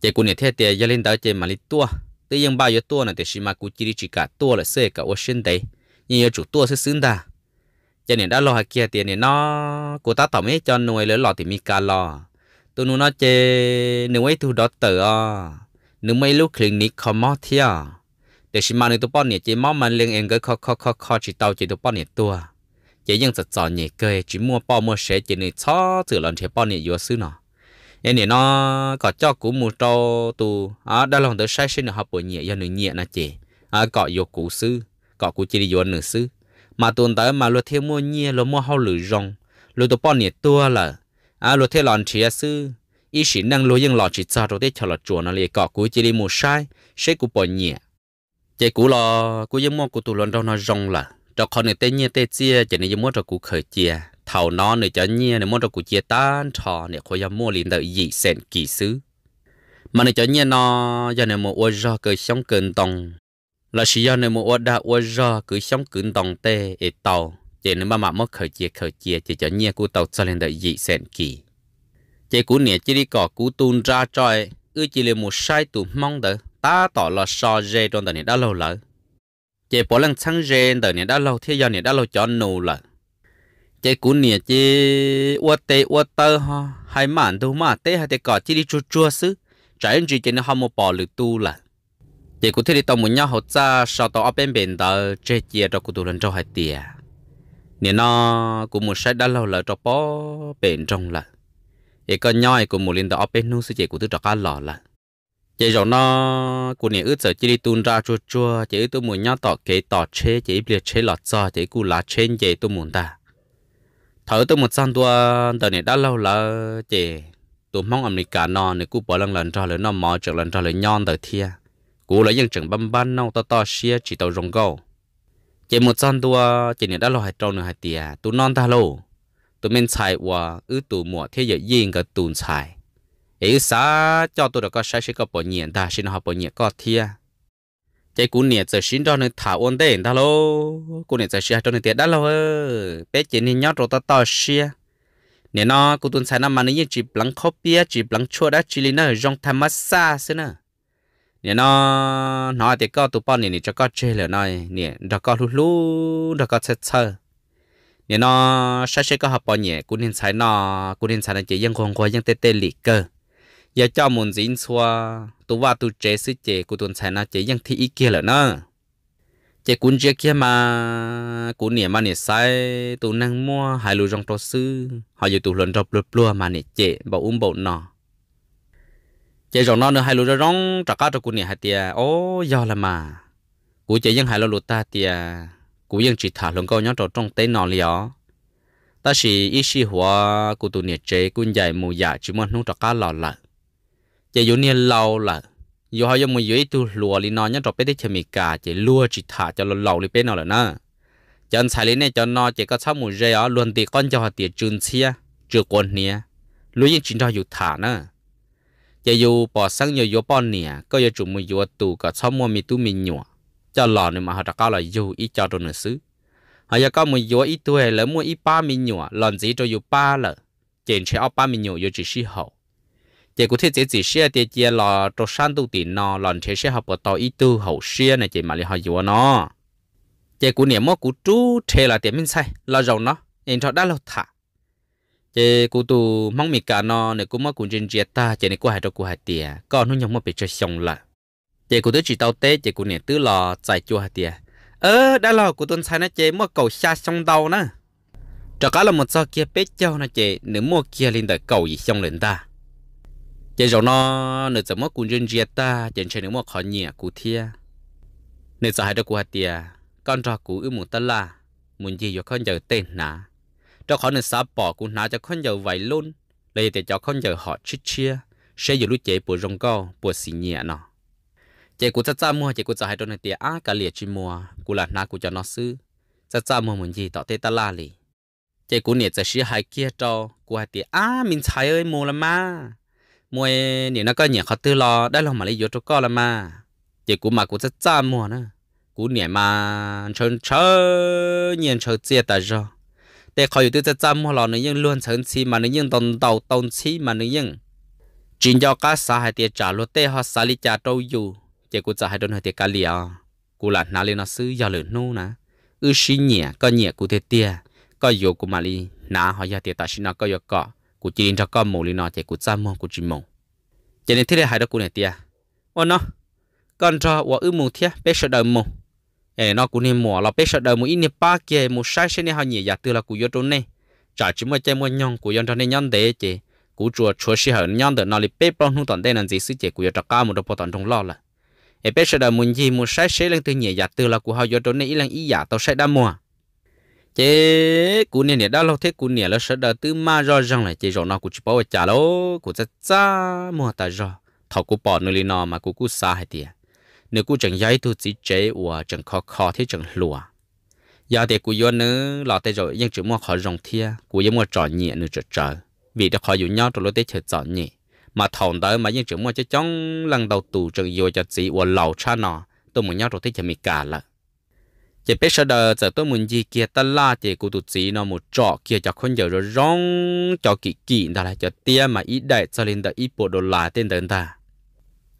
chỉ cụ nè thia tia giờ lên tới chơi mà lì tua tứ yên ba giờ tua này thì xí mà cụ chỉ đi chỉ cả tua là xe cả wa xin đấy nhưng giờ chủ tua sẽ xứng đà cho nè đã lâu hai kia tiền nè nó cụ ta tỏ mấy cho nuôi lớn lò thì mi cá lò tụi nó chê nếu ấy tụi đó tử à mấy lúc liền nít khó mót thia à. để xem mà nếu tụi bọn nhỉ chỉ mót mà liền em cái khó khó khó khó chỉ tao chỉ tụi bọn nhỉ tua chỉ những thật giỏi nhỉ cười chỉ mua bao mua sẽ chỉ nên cho tự lần thì bọn nhỉ vừa xứ nó em nhỉ nó có cho cú mua cho tụ à đã lòng tới sai sinh học buổi nhỉ giờ nửa nhỉ là chị à có vô cú xứ có cú chỉ đi vô nửa xứ mà tuần tới mà lo theo mua nhỉ lo mua hao lử rong lo tụi bọn nhỉ tua là à lo thế lòn chỉ sư ý chỉ năng lo yên lò chỉ cho rồi thế cho lò chùa nó liền cọ cú chỉ đi mua sai sẽ cú bỏ nhẹ chỉ cú lo cú yên mua cú tụ lòn đâu nó rong là cho con này tên nhẹ tên chia chỉ này yên mua cho cú khởi chia thầu nó này cho nhẹ này mua cho cú chia tan trò này khối yên mua liền đợi dị sen kỳ sư mà này cho nhẹ nó giờ này mua ô ra cởi sống cơn tòng là chỉ giờ này mua ô đã ô ra cứ sống cơn tòng tê ít tàu chế nên ba mạ mất khởi chia khởi chia chỉ cho nhia cú tàu cho lên đợi dị sẹn kỳ chỉ cú nè chỉ đi cọ cú tuôn ra trời ư chỉ là một sai tụ mong đỡ ta tỏ là so dê trong đời này đã lâu lỡ chỉ bỏ lần sáng dê đời này đã lâu thế do này đã lâu cho nô lỡ chỉ cú nè chỉ ua tê ua tơ ha hai mạn đâu mà tê hai tê cọ chỉ đi chua chua xứ trái anh chị chế nó không một bỏ lử tu lỡ chỉ cú thế đi tàu một nhau hậu ra sau tàu ở bên bên đó chỉ chia cho cú tụ lần cho hai tiề nè nó cũng một sai đã lâu là cho bó bền trong là ấy con nhoi của một liên đó bên nung sư chị của thứ trò cá lò là chị rồi nó của nè ướt sợ chỉ đi tuôn ra chua chua chị tôi muốn nhá tỏ kế tỏ chế chị biết chế lọt cho chị cú lá trên chị tôi muốn ta thở tôi một gian tua từ này đã lâu là chị tôi mong âm cả nó để cú bỏ lần lần cho lớn nó mò trở lần cho lớn nhon tờ thia cú lấy dân chẳng băm băm nâu to to xia chỉ tàu rồng gầu chỉ một con tua chỉ nên đã lo hạt trâu nửa hạt tiề tụ non ta lô tu men xài qua ứ tu mùa thế giờ yên cái tụ xài ấy xá cho tu được có sai sẽ có bỏ nhiệt ta xin học bỏ nhiệt có thia chạy cũng nhiệt giờ xin cho nên thả ôn đen ta lô cũng nhiệt giờ xin cho nên tiệt đã lô bé chỉ nên nhót rồi ta to xia nên nó cú tuần xài năm mà nó như chỉ lắng khóc bia chỉ lắng chua đã chỉ lên nó rong tham massage xí nữa nè nó nó thì có tụ bọn nè cho có chơi là nói nè đó có lú lú đó có chơi chơi nè nó sẽ sẽ có học bọn nhẹ cũng nên xài nó cũng nên xài nó chỉ dân không có dân tê tê lì cơ giờ cho muốn gì xua tụ vào tụ chơi sư chơi, của tuần xài nó chỉ dân thi ý kia là nó chế cũng chế kia mà cũng nè mà nè xài tụ năng mua hai lú trong tổ sư họ giờ tụ luận đọc luật lua mà nè chơi bảo uống bảo nọ chị rong nó nữa hai lúa rong trà cá trà cún này hai tia ô do là mà cú chị vẫn hai lúa ta tia cú vẫn chỉ thả lông câu nhóc trò trong tên nọ liền ta chỉ ý xí hóa cú tụ nhiệt chế cún dài mù dạ chỉ muốn nung trà cá lò lợ chị dù nhiệt lâu lợ dù họ dùng mù dưới tu lúa li nó nhóc trò bé chỉ mì cả chị lúa chỉ thả cho lò lầu li bé nọ là nè chân xài lên này cho nó chỉ có sáu mù dây ó luôn thì con cho họ tiệt trường xia chưa quân nia lúa vẫn chỉ cho dù thả nữa giờ bỏ sang nhiều vô bỏ nè có giờ chủ mua vô cả xóm mua mi tu mi cho lò mà họ đã có là dù ít cho đồ nữa họ giờ có mua vô ít tuổi lỡ mua ba mi lần gì cho dù ba lỡ chèn chế ở ba mi nhỏ chỉ xí hậu chỉ thể chỉ chỉ xe thì chỉ là cho sang tiền nó lần chế xe học ở tàu ít tu hậu xe này chỉ mà lại họ vô nó chỉ có niệm mua cú chú thế là tiền mình sai là giàu nó nên cho đã lâu thả chế cụ tu mong mì cả nó này cũng mất cũng trên chia ta chế này cũng hai đâu cũng hai tiệt còn nó nhông mà bị chơi xong là chế cụ tới chỉ tao tết chế cụ này tứ lò giải chùa hai tiền ờ đã lò cụ tuần sai nó chế mua cầu xa xong đầu nữa cho cả là một sao kia bết châu nó chế nếu mua kia lên đời cầu gì xong lên ta chế rồi nó nếu giờ mất cũng trên chia ta chế chơi nếu mua khó nhẹ cụ thia nếu giờ hai đâu cũng hai tiền con trò cụ ưu một tân là muốn gì cho con giờ tên nà cho khó nên xa bỏ cũng nà cho con giờ vậy luôn lấy để cho con giờ họ chít chia sẽ giờ lúc chế bộ rong co bộ xì nhẹ nọ. chế của cha cha mua chế của cha hai đôi này tiền á cả liệt chi mua của là na của cho nó sư cha cha mua muốn gì tỏ tê ta la lì chế của nè cha sĩ hai kia cho của hai tiền á mình xài ơi mua là ma mua nè nó có nhẹ khó tư lo đã lo mà lấy vô cho co là ma chế của mà của cha cha mua nữa của nè mà chơi chơi nhìn chơi chết ta rồi để khỏi tự chăm họ là những nhân luôn chân chi mà những nhân đồng đầu đồng chi mà những nhân chính do các xã hội tiền trả luôn, tệ họ xã lý trả đâu dù chỉ cũng trả hai đơn hai tiền cả lìa cũng là nào lên nó xứ do lớn nô nè ư xí nhẹ có nhẹ cũng thế tia có yếu cũng mà đi nã họ do tiền ta xí nó có do cọ cũng chỉ cho con mù lên nó chỉ cũng chăm mù cũng chỉ mù cho nên thế là hai đó cũng này tia ô nó con cho và ư mù thiệt bé sợ đời mù ê nó cũng nên mua là bây giờ đầu một ít nè ba kia một sai xe nè họ nhỉ giờ từ là cú vô trốn nè trả chỉ mới chơi mua nhon cú vô trốn nè nhon để chị cú chùa chùa xí hở nhon để nó lấy bê bông không toàn đây là gì xí chị cú vô cao một đôi bộ toàn trong lo là ê bây giờ đầu một gì một sai xe lên từ nhỉ giờ từ là cú họ vô trốn nè ít lần ít giờ tao sẽ đã mua chế cú nè nè đã lâu thế cú nè là sợ đầu tư ma do rằng là chị rồi nó cú chỉ bảo trả lô cú cha mua ta rồi thầu cú bỏ nơi nó mà cú cú xa hay tiệt nếu cú chẳng giấy thu chỉ chế của chẳng khó khó thì chẳng lùa giờ thì cú vô nữa lọ tay rồi nhưng chỉ muốn khó rồng thia cú giống muốn trò nhẹ nữa trở trở vì đã khó dù nhau rồi lối tết chờ chọn nhẹ mà thòng tới mà nhưng chỉ muốn cho chóng lần đầu tù chẳng vô cho chỉ của lầu cha nó tôi muốn nhau rồi tết chờ mì cả lợ chỉ biết sau đó giờ tôi muốn gì kia ta la thì cú tụ chỉ nó một trọ kia cho con giờ rồi rong cho kỹ kỹ đó là cho tia mà ít đại cho lên đó ít bộ đồ lá tên đơn ta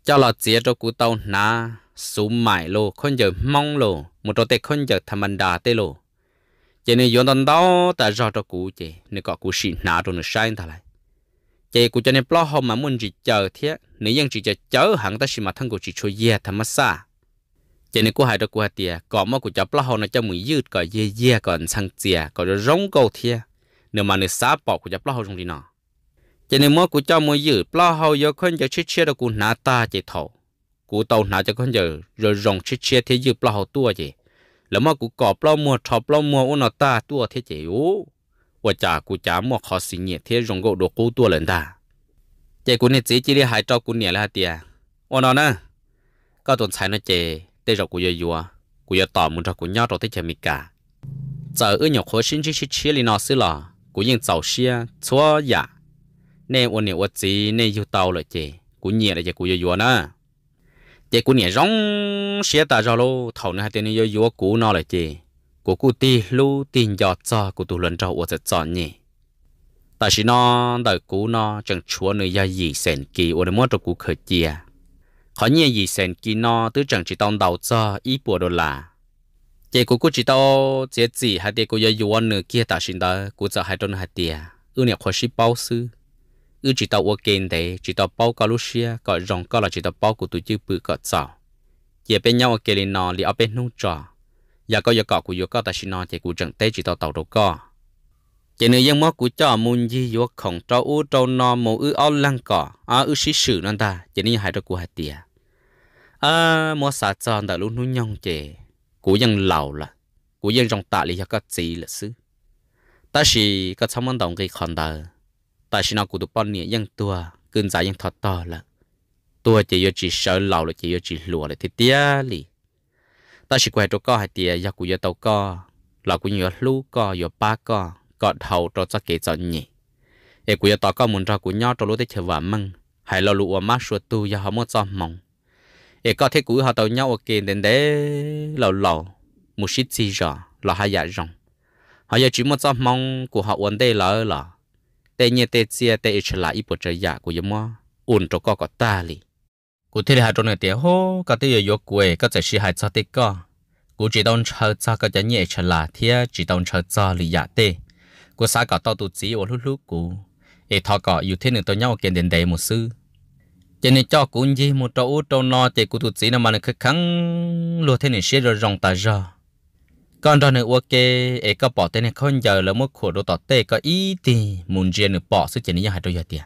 cho lọ chia cho cú tao na số mãi lô con giờ mong lô một trò tệ con giờ thầm đà tê lô chị này yon đòn đó ta do cho cụ chị nên có cụ xịn nã rồi nó sai ta lại chị cụ cho nên lo hôm mà muốn chỉ chờ thế nếu ยัง chỉ chờ chớ hẳn ta xin mà thân cụ chỉ cho ye thầm xa chị này cụ hai đó cụ hai tiề có cụ cho lo hôm nó cho mình dứt có ye ye còn sang tiề có rồi rong câu nếu mà nó xá bỏ cụ cho lo hôm trong đi nọ chị này mua cụ cho mua dứt lo hôm giờ con giờ chết chết đó cụ nã ta chị thầu cú tàu nào cho con giờ rồi rồng chia chia thế dư bao hậu tua gì, là mà cú cọp bao mua thọp bao mua ôn nó ta tua thế chị ô và chả cú chả mua khó xí nhẹ thế rồng gỗ đồ cú tua lần ta chị cú này chỉ chỉ đi hai trâu cú nhẹ là tiề ôn nó nè có tuần sai nó chị để cho cú giờ vừa cú giờ tỏ muốn cho cú nhau rồi thế chị mi cả giờ ở nhiều khó xin chỉ chỉ chia li nó xí lò cú yên giàu xia chúa giả dạ. nên ôn này ô gì, nên yêu tàu lại chị cú nhẹ là chị cú giờ vừa nè chị cũng nhẹ rong xé ta ra lô thầu nữa hai tên yêu yêu cũ nó lại chị của cụ ti lô tiền giọt cho của tụ lần cho, ở sẽ chọn nhỉ tại sao nó đời cũ nó chẳng chúa nơi gia gì sen kỳ ở đây mất rồi khởi chia à. khó nhẹ gì sen kỳ nó tứ chẳng chỉ tông đầu cho ít bùa đô là, chị của cụ chỉ tao chị gì hai tên cô yêu yêu nữa kia tại sao đó cụ sợ hai đôi hai tia ưu nhẹ khó sĩ bao sư ư chỉ tàu ô kênh đấy chỉ tàu bao cả lúc xưa có rong có là chỉ tàu bao của tụi chữ bự có trò giờ bên nhau kê lên nó li ở bên nông trò giờ có giờ cọ của giờ có ta xin nó thì của trận tết chỉ tàu tàu đâu có chỉ nơi dân mót của cho muốn gì vô không cho u cho nó mù ư ao lăng cỏ à ư xí sử nó ta chỉ nên hai đứa của hai tiề à mua sạt cho đã lúc nuôi nhong chè của dân lầu là của dân trong tạ li cho các gì là xứ ta chỉ có xong món đồng cái con đời tại sao cụ tụ bọn nè ยังตัวกึนใจยังทอดต่อละตัวจะยจีเสือเหล่าเลยจะยจีหลัวเลยทีเดียลีแต่สิกวยตัวก็ให้เตียยากูยตัวก็เรากูยลูกก็ยป้าก็กอดเท้าตัวจะเกจอนนี่เอกูยตัวก็มุนเรากูย่อตัวรู้ได้เฉวามึงให้เราลูกว่ามาชัวตัวยาหอมจอมมองเอก็เทกูยเขาตัวย่อโอเคเด่นเด้เราเรามุชิจีจ่อเราหายาจงหายาจีมจอมมองกูหาวันได้เลยล่ะแต่เนี่ยเตเสียแต่เอชลาอีปวดใจยากูยมออุ่นตัวก็ก็ตาลีกูที่หาตรงเนี่ยเตียวโหก็ที่ยกกูเอก็จะชี้หายซะติก็กูจีต้องเชิดซะก็จะเนี่ยเอชลาเทียจีต้องเชิดซะลียาเตกูสาก็ต่อตัวจีโอลุลุกูเอทอก็อยู่ที่หนึ่งตัวเงาเกินเด่นเดมุซื้อจนี่จอกุญจีมุตโตอุตโตนอเจกุตุจีนมันคือคังลัวเทนิเชียรรองตาจอ còn đó nữa ok ấy có bỏ tên này không giờ là một khổ đồ tọt tê có ý thì muốn riêng nữa bỏ sự chuyện này hai đôi giờ tiền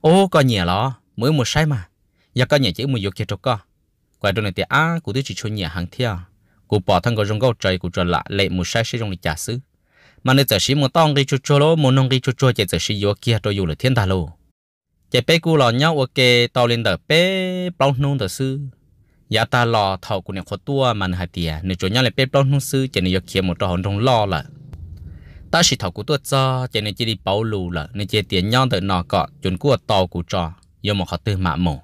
ô có nhẹ lo mới một sai mà giờ có nhẹ chỉ một dục kia cho co quay đôi này tiền á cụ tôi chỉ cho nhẹ hàng theo cụ bỏ thằng có rong gấu trời cụ trở lại lệ một sai sẽ rong đi trả xứ mà nếu giờ xí một tông đi cho cho lo, một nông đi cho cho chạy giờ xí dục kia đôi dù là thiên đà lô chạy bé cụ lo nhau ok tao lên đờ bé bao nông đờ sư ยาตาลอเท่ากูเนี่ยขอตัวมันหาเตียในจนยังเลยเป๊ะปล้องทุ่งซื้อเจนยกเขียหมดตอนตรงลอละตาสิเท่ากูตัวจอเจนเจดีเปาลูละในเจเตียนย่องเตนอเกาะจนกูตอกูจอยมเขาตื่นมาหมอ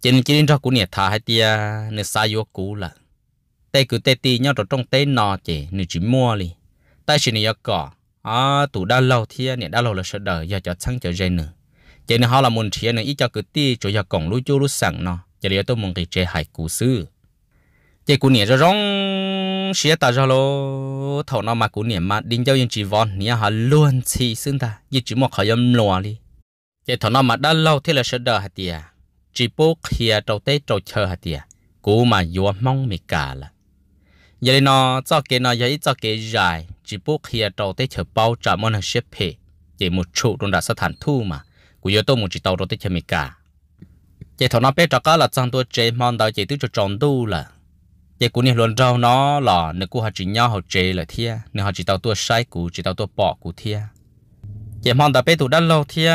เจนเจดีทอกูเนี่ยทาหาเตียในสายกกูละแต่กูเตตีย่องตรงเตนอเจในจิมัวลีตาสิเนี่ยเกาะอ่าตูด้านเราเทียเนี่ยด้านเราเลยเสดอยากจะชั่งจะเจนเนอเจนเขาละมุนเทียเนี่ยอีจะกูตีจะอยากกล่องรู้จู้รู้สั่งเนาะ giờ liệu tôi mong cái chế hải cú sư chế cú nhẹ cho rong xía ta cho lo thọ nó mà cú nhẹ mà đinh giao yên chỉ vòn nhẹ hà luôn chỉ xưng ta như chỉ một khởi âm lòa đi chế thầu nó mà đã lâu thế là sẽ đờ hạt tiề chỉ bố kia trâu tê trâu chờ hạt tiề cú mà vừa mong mì cả là giờ nó cho cái nó giờ ít cho cái dài chỉ bố kia trâu tê chờ bao trả món hàng xếp hệ chỉ một trụ trong đã sát thành thu mà cú giờ tôi một chỉ tàu trâu tê chờ mì cả chị thằng nó bé trò cá là sang tôi chế mòn đào chị tôi cho tròn tu là chị cũng nên luôn rau nó là nếu cô họ chỉ nhau họ chế là thia nếu họ chỉ tao tôi sai cú chỉ tao tôi bỏ cú thia chị mòn đào bé tụ đã lâu thia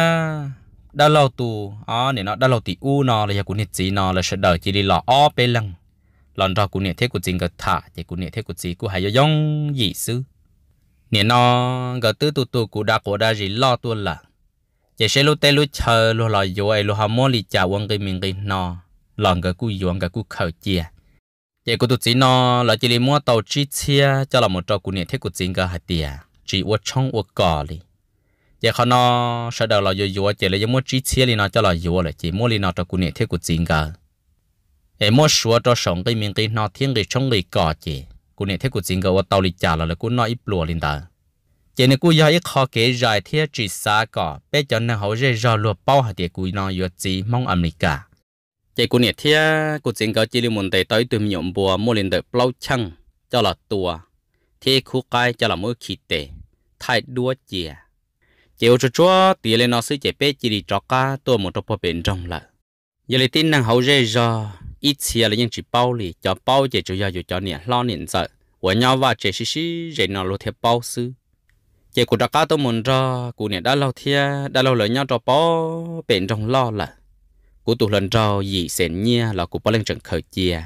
đã lâu tù ó nên nó đã lâu tỷ u nó là giờ cũng nên chỉ nó là sẽ đợi chị đi lọ ó bé lăng lần đó cũng nên thế của chính cái thả chị cũng nên thế của chị cũng hay do dông gì xứ nên nó cái tư tụ tụ cũng đã có đã gì lo tôi là giờ sẽ lúc tê lúc chờ lúc lo vô ấy lúc họ mua lì chả uống cái miếng cái nọ lòng cái cú uống cái cú khẩu chia giờ cô tụt chỉ nọ là chỉ đi mua tàu chi chia cho là một trò cú niệm thế của chính cái hạt tiền chỉ uống trong uống cỏ đi giờ họ nọ sau đầu là vô vô chỉ lấy mua chi chia lì nọ cho là vô lại chỉ mua lì nọ trò cú niệm thế của chính cái em mua sữa cho sống cái miếng cái nọ thiên cái trong cái cỏ chỉ cú niệm thế của chính cái uống tàu lì chả là là cú nọ ít lúa lên đó chỉ nên cú yêu khó kể giải thiết chỉ xa cả, bây giờ nên hậu dễ rồi, lùa bao hạt tiền cú nó yêu chỉ mong âm lịch cả chỉ cú nhiệt thiết cú chính có chỉ lưu muốn để tới tìm nhộn bùa mua lên đợi bao chăng cho là tua thế khu cái cho là mỗi khí tệ thay đua chìa chỉ cho chúa tiền lên nó sẽ chế bé chỉ đi cho cả tua một trong bên trong là giờ lấy tin năng hậu dễ rồi, ít xia là những chỉ bao lì cho bao chỉ chủ yếu cho nhiệt lo nhiệt sợ của nhau và chỉ xí xí rồi nó lo theo bao xứ chị của đã cá tôi muốn cho cụ này đã lâu thia đã lâu lời nhau cho bỏ bên trong lo là cụ tụ lần cho gì xén nhia là cụ bỏ lên trận khởi chia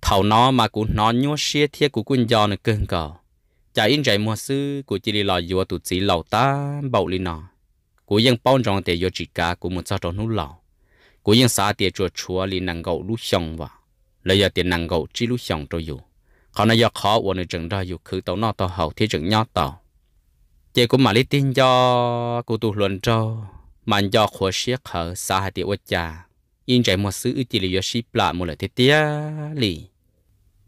thầu nó mà cụ nó nhua xia thia cụ quân do nữa cơn cờ chả in chạy mua sư cụ chỉ đi lò dùa tụ sĩ lầu ta bầu li nó cụ dân bao trong tiền vô chỉ cả cụ muốn sao cho nút lò cụ dân xã tiền chùa chùa li năng gạo lú xong vào lấy giờ tiền năng gạo chỉ lú xong cho dù họ nói do khó uổng trận ra dù cứ tàu nọ tàu hậu thì trận nhau tàu chị cũng mà lý tin cho cụ tu luận cho mà cho khổ siết khở xa hạt tiêu cha yên chạy một sự chỉ là do ship lại một lời thiết tia lì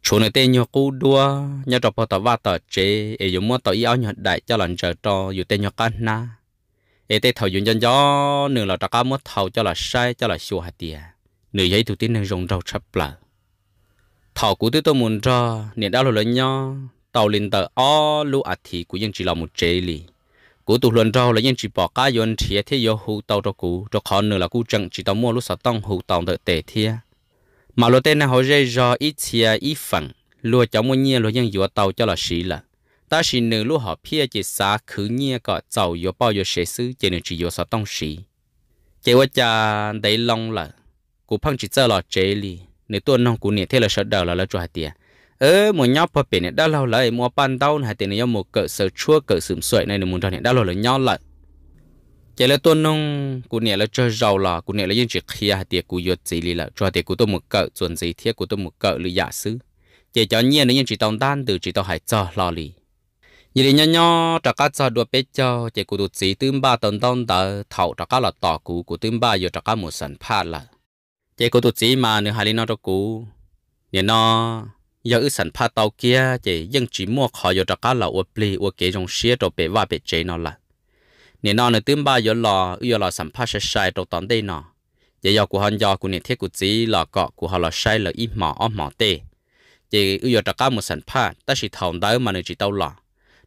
chủ này tên nhau cú đua nhớ trò tỏ va tỏ chế e dùng mua tỏ ý áo nhọt đại cho lần trở cho dù tên nhau can na e tên thầu dùng dân gió nửa là trò cá mua thầu cho là sai cho là xua hạt tia nửa giấy thủ tin nửa rồng rau chập lại thầu cú tôi tôi muốn cho niệm đã lừa nhau tàu linh tờ o lũ à thì của dân chỉ là một chế lì cú tụ luận rau là dân chỉ bỏ cá yên chia thế yo hú tàu cho cú cho khó nữa là cú chẳng chỉ tàu mua lũ sao tông hú tàu đợi tệ thia mà lũ tên này họ dây do ít chia ít phần, lũ cháu mua nhiên lũ dân dùa tàu cho là sĩ là ta sĩ nữ lũ họ pia chỉ xa khứ nhiên có tàu yo bao yo sẽ xứ chỉ nữ chỉ yo sao tông sĩ, chế qua cha đầy lòng là cú phăng chỉ cho là chế lì nếu tuân nông cú nhẹ thế là sợ đầu là là cho hạt tiền ơ mua nhau phải biển này đã lâu lại mua pan tao này tiền này mua cỡ sờ chua cỡ sườn sợi này muốn cho này đã lâu lại nhau lại chỉ là tôi nông cụ này là cho giàu là cụ này là những chuyện kia tiền cụ yết gì là cho tiền cụ tôi một cỡ chuẩn gì thiết cụ tôi một cỡ lì giả sứ chỉ cho nhiên là những chuyện tông tan từ chỉ tao hải cho lo lì như thế nhau nhau trả cá cho cho chỉ cụ tôi chỉ tương ba tông tông tờ thầu trả cá là tỏ cụ cụ tương ba giờ trả cá một sản pha là chỉ cụ tôi chỉ mà nữa hai lì nó cho cụ nhà nó giờ ư sản pha tàu kia chỉ dân chỉ mua khỏi giờ trắc cá là uất pli uất kế trong xe đồ bể va bể chế nó là nên nó nè tương ba giờ lò giờ lò sản pha sẽ sai đồ tòn đây nó giờ giờ của hắn giờ của nè thiết của chỉ là có của họ là sai là ít mỏ óm mỏ tê chỉ giờ trắc cá một sản pha ta chỉ thầu đấy mà nên chỉ tàu lò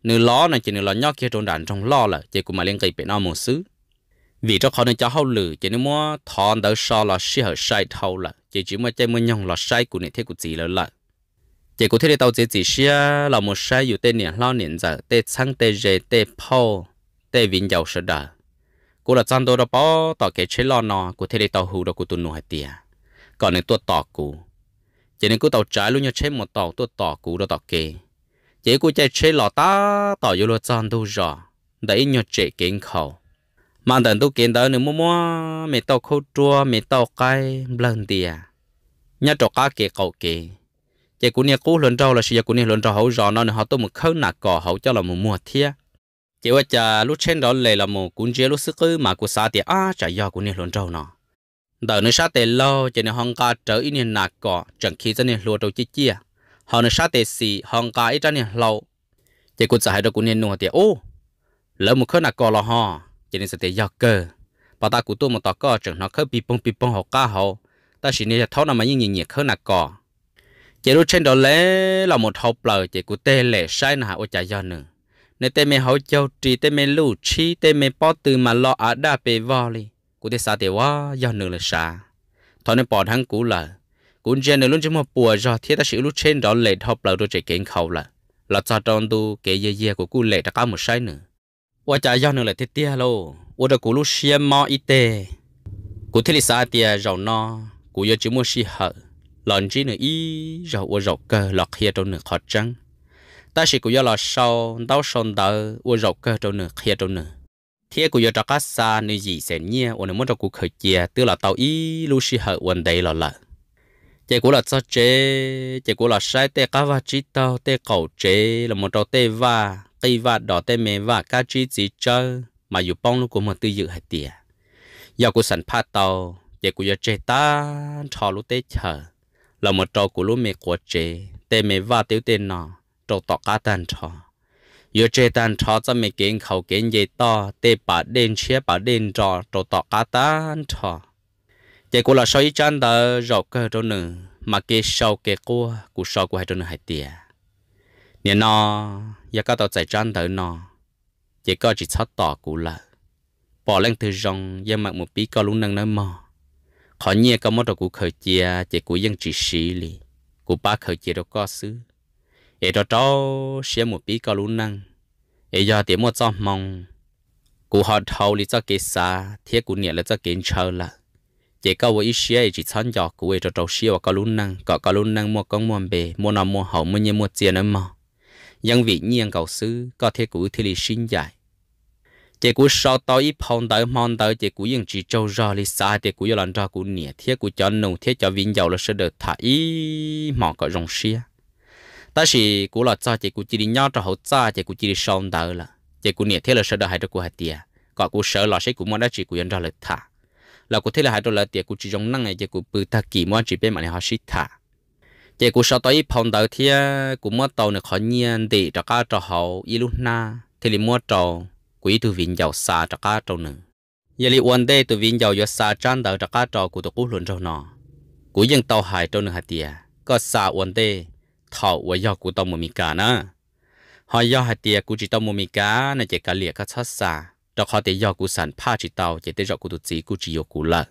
nửa lò này chỉ nửa lò nhóc kia trộn đàn trong lò là chỉ của mà liên kỳ bị nó một xứ vì cho họ nên cho hậu lử chỉ nên mua thon đỡ so là xí hở sai thâu là chỉ chỉ mua chơi mua nhong là sai của nè thiết của chỉ là lợi chỉ có thể đi tàu chỉ chỉ xia là một sai dù tên niệm lao niệm giờ tê sang tê dê tê pao tê vinh giàu sợ đờ cô là trang đồ đó bao tỏ cái lo nọ của thế đi tàu hù đó của tụi nụ hai tia nên tôi tỏ cụ chỉ nên cô tàu trái luôn như chế một tàu tôi tỏ cụ đó tỏ kê chỉ cô chạy chế lọ ta tỏ vô lo trang đồ rõ đấy nhớ chế kiến khẩu mà đàn tôi kiến đó nữa mua mua mẹ tàu khâu chua mẹ tàu cay lần tia nhớ trò cá kê cậu kê chị cũng nhà cũ lần đầu là sự cũng nhà lần đầu hậu rõ nó họ tôi một khâu nạc cỏ hậu cho là một mùa thia chị ơi chờ lúc trên đó lề là một cuốn chế lúc sức cứ mà của xã thì à chả do cũng nhà lần đầu nó đợi nó sát tề lo chị nhà hong ca trở ít nhà nạc cỏ chẳng khi cho nhà lúa đầu chi chi à, họ nó sát tề xì hong ca ít cho nhà lâu chị cũng giải được cũng nhà nuôi thì ô lỡ một khâu nạc cỏ là họ chị nên sẽ tề do cơ bà ta của tôi một tọt cỏ chẳng nó khơi bị bông bị bông họ ca họ ta chỉ nên tháo nằm mà nhìn nhìn nhẹ khâu nạc cỏ chỉ lúc trên đó lẽ là một hộp lờ chỉ của tê lệ sai nà ô chả do nữa nên tê mê hậu châu trì tê mê lưu chi tê mê bỏ từ mà lo ở đa bề vò li của tê sa tê wa do nữa là xa. thôi nên bỏ thằng cũ lờ cũng trên nữa luôn chúng một bùa do thiết ta sử lúc trên đó lệ hộp lờ đôi chỉ kiện khẩu là là cho tròn tu kể dê dê của cụ lệ đã có một sai nữa ô chả do nữa là thiết tia lô ô đó cụ lúc xiêm mò y tê cụ thiết lý sa tê giàu no cụ do chúng mua si hở lần chỉ nữa ý rồi u rồi cơ lọt hiệt trong nửa khó trắng ta chỉ cũng do là sau đau sơn tờ u rồi cơ trong nửa hiệt trong nửa thế cũng do cho xa nơi gì sẽ nhia ô nó muốn cho cuộc khởi chia tức là tàu ý lu si hở quần đầy là lợ chỉ cũng là cho chế chỉ cũng là sai tê cá và chỉ tao tê cầu chế là một trò tê va cây va đỏ tê mè va cá chỉ chỉ chơi mà dù bông lúc của mình tư dự hạt tiền giờ của sản phát tàu giờ của giờ chế ta trò lúc tê chờ là một trâu của lũ mẹ của chị tê mẹ va tiểu tên nọ trâu tọ cá tan trò Yêu chị tan trò cho mẹ kiến khẩu kiến dây to tê bà đen chia bà đen trò trâu tọ cá tan trò chị cô là sau ý chán đó rầu cơ trâu nữ mà kia sau kia cô, cô sau cô hai trâu nữ hai tia nè nó giờ các tàu chạy chán đó nó chỉ có chỉ sót tỏ của là bỏ lên từ rong giờ mặc một bí cao lũ năng nó mò họ nhẹ có một cụ khởi chia chỉ cụ dân chỉ xí li cụ ba khởi chia đó có xứ ấy đó cháu một bí có lũ năng ấy do tiếng một cho mong cụ họ thâu li cho kế xa thế cụ nhẹ là cho kế chờ là chỉ có với xe chỉ chăn giò cụ ấy cho cháu xí và có lũ có có lũ năng mua con mua bề mua nào mua hậu mua nhẹ mua tiền nữa mà dân vị nhiên cầu xứ có thế cụ thì li sinh dài chỉ cú sau tới phong tới mòn tới chỉ cú những chỉ châu ra li xa chỉ cú giờ làm ra cú nhẹ thiết cú cho nung thiết cho vinh dầu là sẽ được thải mỏ có rong xia ta chỉ cú là cho chỉ cú chỉ đi nhau cho hậu cha chỉ cú chỉ đi sau tới là chỉ cú nhẹ thiết là sẽ được hai đứa cú hai tia có cú sợ là sẽ cú muốn đã chỉ cú nhận ra là thả là cú thiết là hai đứa là tia cú chỉ dùng năng này chỉ cú bự ta kỳ mua chỉ biết mà này họ sẽ thả chỉ cú sau tới phong tới thiết cú muốn tàu này khó nhiên để cho cá cho hậu ít lúc na thì mua tàu quý tu vinh giàu xa trạc cá trâu nừng giờ li uẩn day tu vinh giàu yo xa trăn đầu trạc cá trâu của tu cú luận trâu nọ cú dân tàu hải trâu nừng hạt tiề có xa one day thọ và do của tàu mồm cá nữa họ do hạt tiề cú chỉ tàu mồm cá này chỉ cá liệt cá thoát xa cho họ tiề do cú sản pha chỉ tàu chỉ tiề do cú tu chỉ cú chỉ yo cú lợn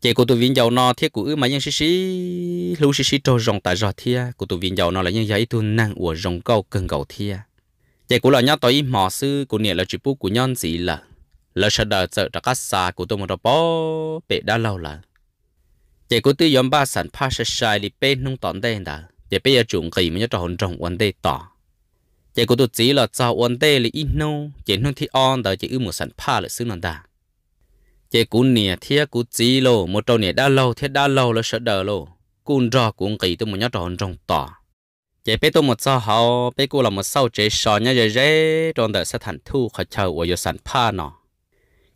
chị cô tu viên giàu nọ thiết của ư mà nhân xí xí lưu xí xí trâu rồng tại rò thia cô tu viên giàu nọ là nhân giấy tu năng của rồng câu cần cầu thia chị cũng là nhớ tới mò sư của nè là chỉ bút của nhân gì là là sợ đợi sợ ra cắt xa của tôi một đồ bó bể đã lâu là chị cũng tư yếm ba sản pha sẽ sai đi bên nông tòn đây đã để bây giờ chuẩn kỳ mới nhớ cho hồn trong vấn đề tỏ chị cũng tôi chỉ là cho vấn đề là ít nô chị nông thì on đó chỉ ưu một sản pha là xứ nông đà chị cũng nè thiệt cũng chỉ lô một trâu nè đã lâu thiệt đã lâu là sợ đời lô cũng rõ cũng kỳ tôi muốn nhớ cho hồn trong tỏ chế bé tôi một sao họ bé cô là một sao chế sò nhá dễ dễ trong đời sẽ thành thu khỏi chờ của yêu sản pha nọ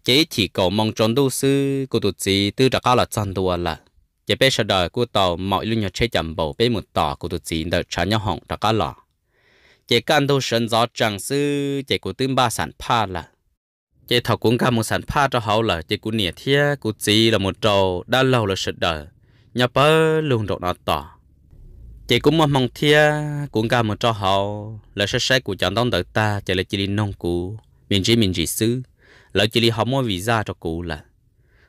chế chỉ cầu mong trong đu sư cô tu gì tư trả cao là chân đùa là chế bé sợ đời cô tàu mọi lúc nhớ chơi chậm bộ, bé một tỏ cô tu gì đời trả nhau hỏng trả cao là chế can tôi sân gió chẳng sư chế cô tương ba sản pha là chế thọ cũng cả một sản pha cho họ là chế cô nỉa thiết cô gì là một trâu đã lâu là sợ đời nhà bơ luôn độ nó tỏ chị cũng mong mong thia cũng cả một cho họ là sẽ sẽ của chọn đón đợi ta chỉ là chỉ đi nông cụ mình chỉ mình chỉ xứ là chỉ đi họ mua visa cho cụ là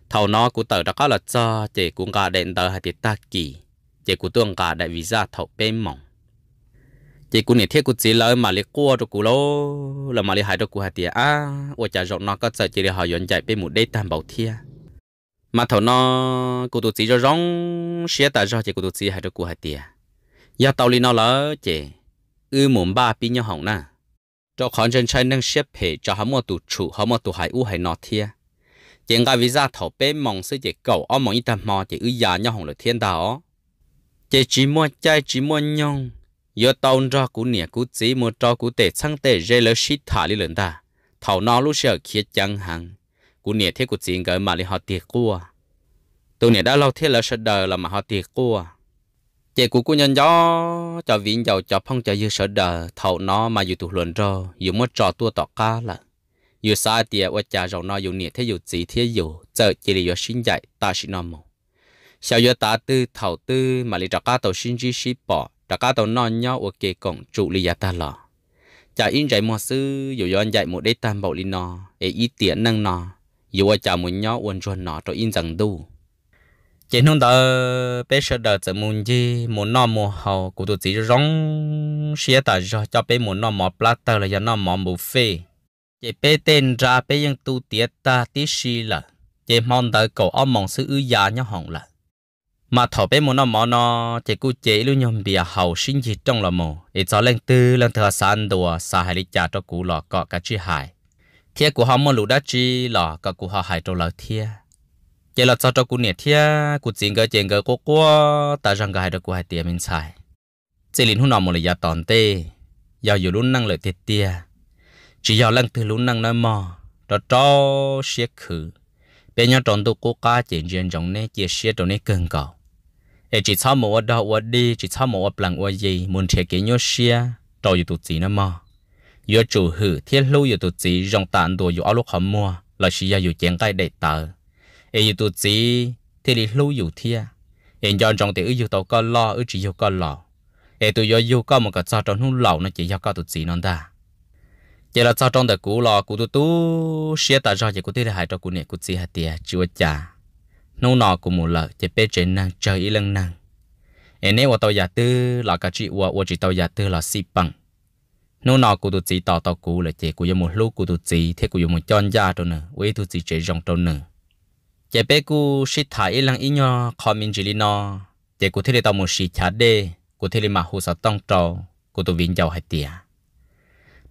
thầu nó của tờ đã có là cho chị cũng cả đến tờ hay thì ta kỳ chị của tuông cả đại visa thầu bên mỏng chị cũng nhiệt thiết của chị là mà lấy qua cho cụ lô là mà lấy hại cho cụ hay thì à ôi chả rộng nó có sợ chị đi họ dọn chạy bên một đế tam bảo thia mà thầu nó cụ tụi chị cho rong xé tại do chị của tụi chị hay cho cụ hay tiền Ya tao li nó lỡ chè, ư mồm ba pi nhau hỏng na. Cho khán chân chân nâng xếp hệ cho hấm mô tụ chủ hấm mô tụ hải u hải nọ thia. Chè ngài vì ra thảo bế mong sư chè cầu o mong y tầm mò chè ư ya nhau hỏng lời thiên đạo. Chè chỉ mua chai chỉ mua nhông. Yo tàu ra cú nịa cú chí mua cho cú tệ sang tệ dê lỡ xít thả lý lần ta. Thảo nọ lúc sợ khiết chăng hằng. Cú nịa thế cú chí ngờ mà lý họ tiệt cua. Tụ nịa đã lâu thế lỡ sợ đời là mà họ tiệt cua chị của cô nhân gió cho viện giàu cho phong cho dư sở đờ thầu nó mà dù tụ luận rồi dù mất trò tua tỏ ca là dù xa tiệt và cha giàu nó dù nhiệt thế dù chỉ thế dù giờ chỉ là do sinh dạy ta sinh nó mù sau giờ ta tư thầu tư mà lý trả cá tàu sinh chi sĩ bỏ trả cá tàu non nhau và kê cổng trụ lý giá ta lò cha in dạy một sư dù do anh dạy một đế tam bảo lý nó ấy ý tiện năng nó dù cha muốn nhau uốn chuồn nó cho in rằng đủ chỉ nông đó bé sợ đợt giờ muốn gì muốn nọ muốn hậu của tụi chỉ rong xia ta cho cho bé muốn nọ lá platter là cho nọ mỏ mù phê chỉ bé tên ra những tu tiết ta tí xì là chỉ mong đợi cậu ông mong sự ư già nhau hồng là mà thọ bé muốn nọ mỏ nọ chỉ cú chế lưu nhom bìa hậu sinh gì trong là mù để cho lên tư lên thừa san đùa sa hải lý cha cho cụ lọ cọ cả chi hải thiệt của họ muốn lũ đã chi lọ cả cụ họ hải trong lọ thiệt giờ là cho cho cụ nè thia cụ chiến cái chiến cái cô cô ta rằng cái được cụ hai tiền mình xài chỉ liên hôn nào một là giờ tòn tê giờ dù luôn năng lợi thiệt tia chỉ giờ lần thứ luôn năng nói mò cho cho xe khử bây giờ tròn tu cô cá chỉ chiến trong này chia xe trong này cần cầu ai chỉ sao một đó một đi chỉ sao một lần một gì muốn thiệt cái nhớ xe trò dù tu chỉ nó mò giờ chủ hử thiết lưu giờ tụ chỉ rong tàn đồ dù áo lục hầm mua là chỉ giờ dù chiến cái để tờ ấy tụ chỉ thì đi lâu dù thia ấy dọn trong thì ấy dù tàu có lo ấy chỉ yêu có lo ai tụ yêu yêu có một cái sao trong hung lẩu nó chỉ yêu có tụ chỉ non ta chỉ là sao trong đời cú lo cú tụ tu xia ta do chỉ cũ thế là hai trò cú này cú chỉ hạt tia chưa chả nô nọ cú mù lợ chỉ biết trên năng chơi ý lăng năng ấy nếu tàu giả tư là cả chị của chỉ tàu giả tư là si bằng nô nọ cụ tụt chỉ tỏ tỏ cụ là chỉ cụ dùng một lúc cụ tụt chỉ thế cụ dùng một chọn da đâu nữa, với tụt chỉ chế rong đâu nữa chế bé cú sĩ thải ý lăng ý nho khó mình chỉ nó chế cụ thế là tao một sĩ chả đê cú thế là mà hồ sợ tông trò cú tụ viên giàu hay tiệt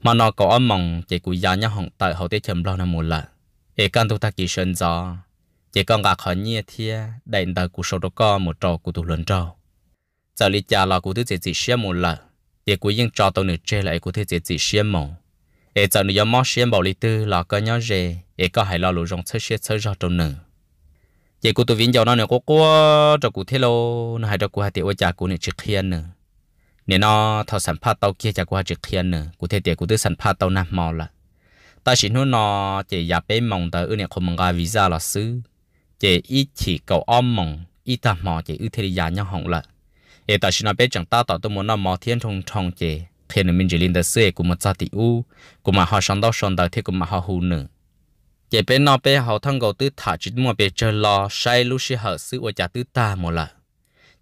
mà nó có âm mong chế cú già nhau hỏng tại hậu tế chấm lo năm một lần ê con tụ ta kỳ sơn gió chế con gà khó nhia thia đại đời cú sầu đó co một trò cú tụ luận trò giờ lý cha là cú thứ chế chỉ xem một lần chế cú yên trò tàu nửa chơi lại cú thế chế chỉ xem một ê giờ nửa mò xem bảo lý tư là có nhau rề ê có hay lo lụ rong chơi xe chơi ra trong nửa chỉ cụ tụi vinh giàu nó nữa có có cho cụ thế lô nó hay cho cụ hai tiểu cha cụ này trực hiền nữa nên nó thao sản phát tàu kia cha cụ hai trực hiền nữa cụ thế tiểu cụ tứ sản phát tàu nằm mò là ta chỉ nói nó chỉ giả bé mong tới ư này không mong cái visa là xứ chỉ ít chỉ cầu om mong ít ta mò chỉ ư thế đi giả nhau hỏng là ê ta chỉ nói bé chẳng ta tỏ tôi muốn nó thiên thông thông chỉ khi mình chỉ lên tới xứ cũng một gia tiểu cũng mà họ sống đâu sống đâu thế nữa chế bên nó bên họ thằng gấu tư thả chỉ mua bé chơi lo say lúc xí hở sự ở nhà tư ta một lần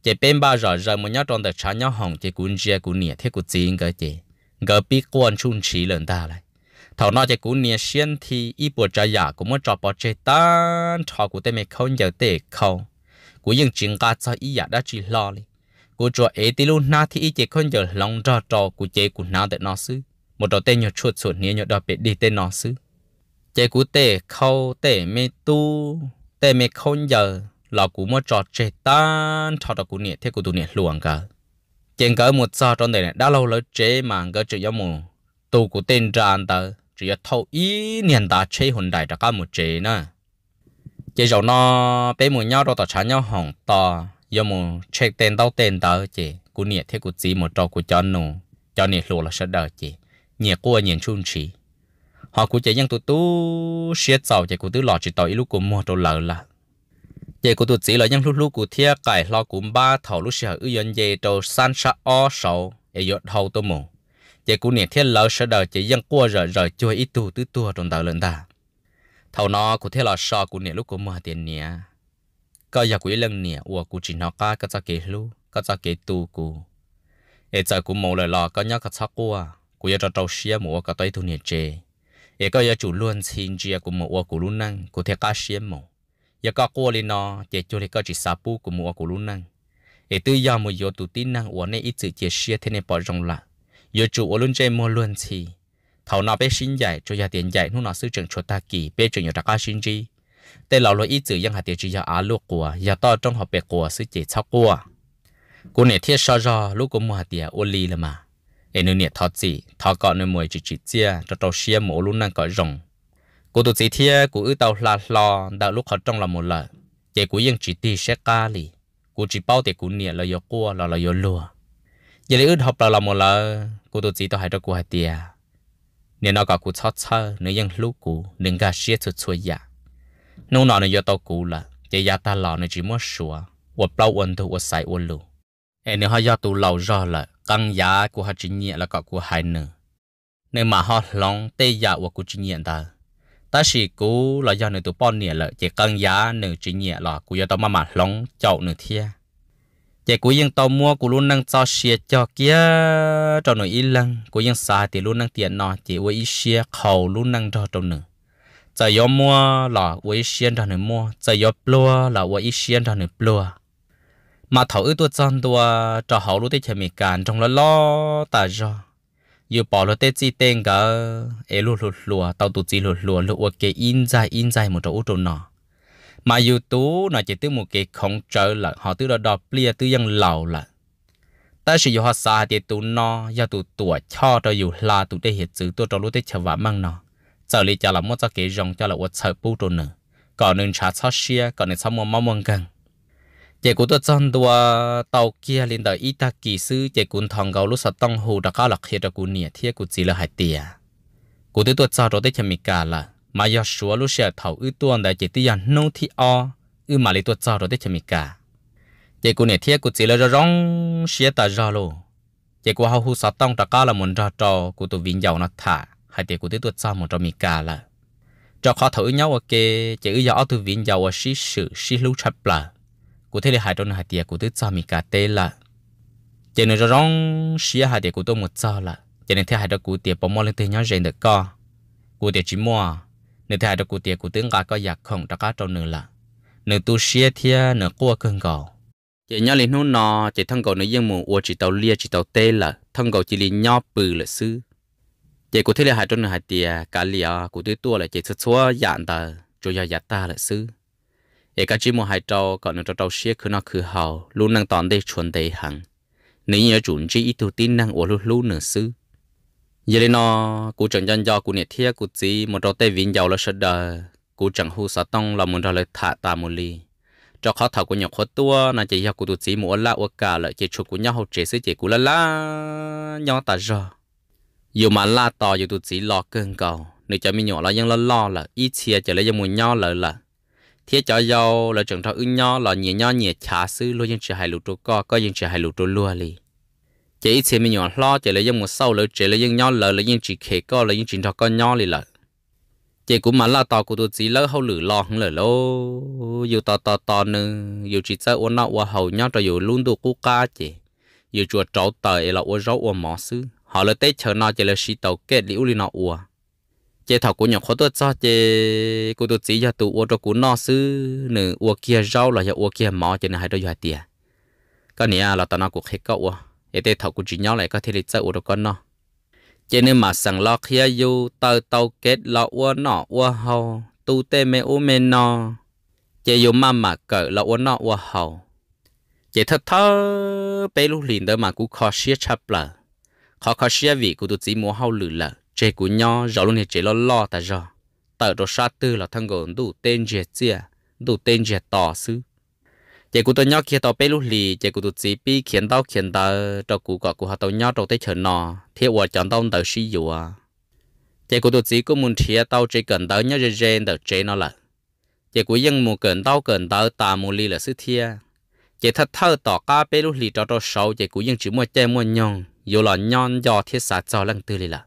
chế bên ba giờ giờ một nhát tròn tại trái nhát hỏng chế cuốn chia cuốn nia thế cuốn gì cái gì gỡ bị quan chung chỉ lần ta lại thầu nó chế cuốn nia xuyên thì ít bữa trái giả cũng mới cho bỏ chế tan cho của tên mày không giờ tệ không của những chính cá cho ít giả đã chỉ lo đi của cho ấy tí luôn na thì ít chế không giờ lòng cho trò của chế của nào để nó xứ một đầu tên nhớ chuột chuột nia nhớ đòi bé đi tên nó xứ chế cụ tê khâu tê mê tu tê mê khôn giờ lò cụ mua trò chế tan trò đó cụ nhiệt thế cụ tu nhiệt luồng cả chén cỡ một sao trong đời này đã lâu lỡ chế mà cỡ chỉ có một tu cú tên anh ta, chỉ yếu thâu ý niên ta chế hồn đại đã cả một chế nè chế rồi nó bé một nhau đó tao chán nhau hỏng to yếu một chế tên tao tên ta, chế cụ nhiệt thế cụ chỉ một trò cụ cho nô cho nhiệt luồng là sợ đời chế nhiệt cua nhiệt chun chỉ họ cũng chạy nhân tụi tú xe tàu chạy cũng tứ lọ chỉ tàu ít lúc cũng mua đồ lợ là chạy cũng tụi chỉ là nhân lúc lúc cũng thia cải lo cũng ba thầu lúc xe ư dân về đồ san sa o sầu để dọn thầu tôi mù chạy cũng nè thiên lợ sợ đời chạy dân qua rồi rồi chui ít tu tứ tua trong tàu lên ta thầu nó cũng thiên lọ sợ cũng nè lúc cũng mua tiền nè có giờ của lần nè ủa của chỉ nó cá có cho kế lu có cho kế tu của để giờ của mù lời lọ có nhớ có sắc qua của giờ trâu xe mù có tới thu nè chơi 也个要主论亲戚古木我古鲁能古天噶羡慕，也个过哩呢，也就哩个只沙布古木我古鲁能，也对要木有土地呢，我呢一直也羡天呢包容了，有主我论这么论起，头那边新ญ่就要点ญ่，弄那事情出大吉，别就有大家心知，但老罗一直ยัง还得只要阿路过，要到中学别过，是节操过，古呢天少少，如果木下点我离了嘛。em nên thọ gì thọ còn nên mồi chỉ chỉ chia cho tàu xe mổ luôn năng có rồng cụ tụ chỉ thiê cụ ư tàu là lò đạo lúc họ trong là một lời vậy cụ yên chỉ ti sẽ ca lì cụ bao thì cụ nhẹ là yo cua là là yo lúa vậy học là là một lời cụ tụ chỉ tàu hai cho cụ hai nên nó cả cụ chót chơ nếu yên lúc cụ đừng cả xe chuột chuột ya dạ. nông nọ nên yo tàu cụ là vậy ya ta lò nên chỉ mua sủa 我包温度我晒温炉，哎，你还要读老热了。căng giá của họ chỉ nhẹ là có của hai nữ nên mà họ lòng tê giá của của chỉ nhẹ ta ta chỉ cú là do nữ tụ bọn nhẹ là chỉ căng giá nữ chỉ nhẹ là của do tao mà mà lòng chậu nữ thia chỉ cú yên tàu mua của luôn năng cho xe cho kia cho nữ yên lăng cú yên xa thì luôn năng tiền nọ chỉ với ít xe khẩu luôn năng cho trong nữ giờ yo mua là với xe cho nữ mua giờ yo plua là với ít xe cho nữ plua mà thầu ít tôi chọn đùa cho hậu lúc đấy chè mì gan, trong là lo ta cho yêu bỏ lúc tết chỉ tên cả ế lụt lụt lụa tàu tụt chi lụt lụa lụa cái in dài in dài một chỗ chỗ nọ mà yêu tú nó chỉ tới một cái không trở là họ tới đó đọc bia tới dân lầu là, ta sử dụng họ xa thì tụ nó giờ tụ tuổi cho cho dù là tụ để hiện chữ tôi cho lúc đấy chè vả mang nó giờ lý cho là một cho cái rồng cho là uất sợ bù trồn nữa còn nên trả cho xe còn nên sao mua mong mong càng chỉ cũng tôi chọn đồ tàu kia lên đời ít ta kỳ sư chỉ cũng thằng gấu lúc sát tông hồ đã cá lạc hết đã cũng thì thiết cũng chỉ là hai tia cũng tôi tôi chọn đồ để chả mi cả là mà giờ số lúc sẽ thầu ư tuôn đại chỉ tia nô thi o ư mà lấy tôi chọn đồ để chả mi cả chỉ cũng nhẹ thiết cũng chỉ là rong xé ta ra lô chỉ cũng hầu hồ sát tông đã cá là muốn ra trò cũng tôi vinh giàu nó thả hai tia cũng tôi tôi chọn một trong mi cả là cho khó thử nhau ok chỉ ư giờ tôi vinh giàu là xí sự xí lúc chấp là cụ thể là hai trong hai tiệt cụ tới cho mình cả tê là cho nên rong xía à, hai tiệt cụ tôi một cho là cho nên thế hai đó cụ tiệt bỏ mua lên thế nhớ rèn được co cụ tiệt chỉ mua nên thế hai đó cụ tiệt cụ tướng gà có giặc không đã cá trâu nữa là à, nửa tu xía thia nửa cua cơn gò chỉ nhớ lên hôn nò, chỉ thằng gò nửa dương mù ua chỉ tàu lia chỉ tàu tê là thằng gò chỉ lên nhó bự là sư chỉ cụ thế là hai trong hai tiệt cả lia cụ tới tua là chỉ xuất số dạng ta cho gia gia ta là sư เอกาจิโมไฮโตก่อนนึงจะเจ้าเชี่ยคือนอกคือเฮาลูนังตอนได้ชวนได้หังนี่ยจุนจีอีตูตินนังอวลูลูเนื้อซื้อยี่เลยนอกูจังยันยอกูเนี่ยเทียกูจีมันเราเตวินยาวแล้วเสดอกูจังฮูสะต้องเรามันเราเลยถาตามุลีจะเขาถากูหยกขตัวน่าจะยากูตูจีมัวละอวกาเลยเจชุกูยาหูเจซื้อเจกูละละยอตาจออยู่มาล่าต่ออยู่ตูจีรอเกินเก่าเนี่ยจะมีหยกเรายังละล่อละอีเชียจะเลยยังมุนยอเลยละ thế cho giàu là trường thọ ưng nho là nhẹ nho nhẹ trả sư luôn những chuyện hài lụt trâu co có những chuyện hài lụt trâu lúa li chỉ ít thì mình nhỏ lo chỉ là những một sâu lỡ chỉ là những nho lỡ là những chỉ khề co là những chuyện thọ co nho li lỡ chỉ cũng mà là tò của tôi chỉ lỡ hậu lử lo không lỡ lô dù tò tò tò nữa dù chỉ sợ uống nọ uống hậu nho rồi dù luôn đồ cũ ca chỉ dù chuột trâu tờ là uống rau uống mỏ sư họ lỡ tết chờ nọ chỉ là xí tàu kết liễu li nọ uống chế thảo của nhọc khó tôi cho chế cô tôi chỉ cho tụ ô cho cú no sư nữ ô kia rau là cho ô kia mỏ cho nên hai đôi hai tiền cái này là tao nó cuộc hết cậu ô để chế thảo của chị nhau lại có thể lịch cho ô cho con no chế nên mà sẵn lo kia yêu tao tao kết lo ô nọ ô hầu tu tê mê ô mê no chế yêu mà mà cỡ lo ô nọ ô hầu chế thật thơ bé lúc liền đó mà cú khó xia chập lờ khó khó xia vì cú tôi chỉ mua hầu lử lờ chế của nho rõ luôn thì chế lo lo ta rõ tờ đồ sa tư là thân gồm đủ tên dễ dịa đủ tên dễ tỏ sư chế của tôi nho kia tao bê lúc lì chế của tôi gì bi khiến tao khiến tao cho cụ gọi cú họ tao nho trong tay chờ nọ thế vợ chọn tao tao sử dụng à chế cú tụt gì cũng muốn thiệt tao chế cần tao nhớ dễ dễ tao chế nó là chế của dân mù cần tao cần tao tà mù lì là sư thiệt chế thật thơ tỏ cá bê lúc lì cho tao sâu chế của dân chỉ mua chơi mua nhon dù là nhon do thiết sát cho lăng tư lì là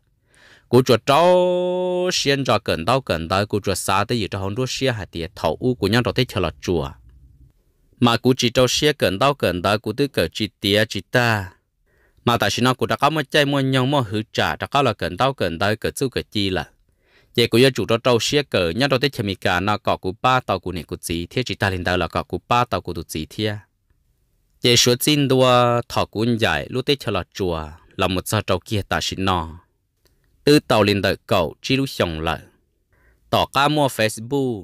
cú chuột trâu xiên cho cần đau cần đau cú chuột xa tới gì cho hòn đuôi xia hạt tiệt thầu u của nhau đó thấy chờ là chùa mà cú chỉ trâu xia cần đau cần đau cú tứ cờ chỉ tía chỉ ta mà tại sao nó cô đã có một chai mua nhau mua hử trả đã có là cần đau cần đau cờ chú cờ chi là vậy cô yêu chủ trâu trâu xia cờ nhau đó thấy chờ mi cả nó cọ cô ba tàu cô này cô chỉ thiết chỉ ta lên đầu là cọ cô ba tàu cô tụ chỉ thiết vậy số chín đua thọ cũng dài lúc tết chờ là chùa là một sao trâu kia tại sao từ tàu lên đợi cậu chỉ lúc xong lại tỏ cá mua facebook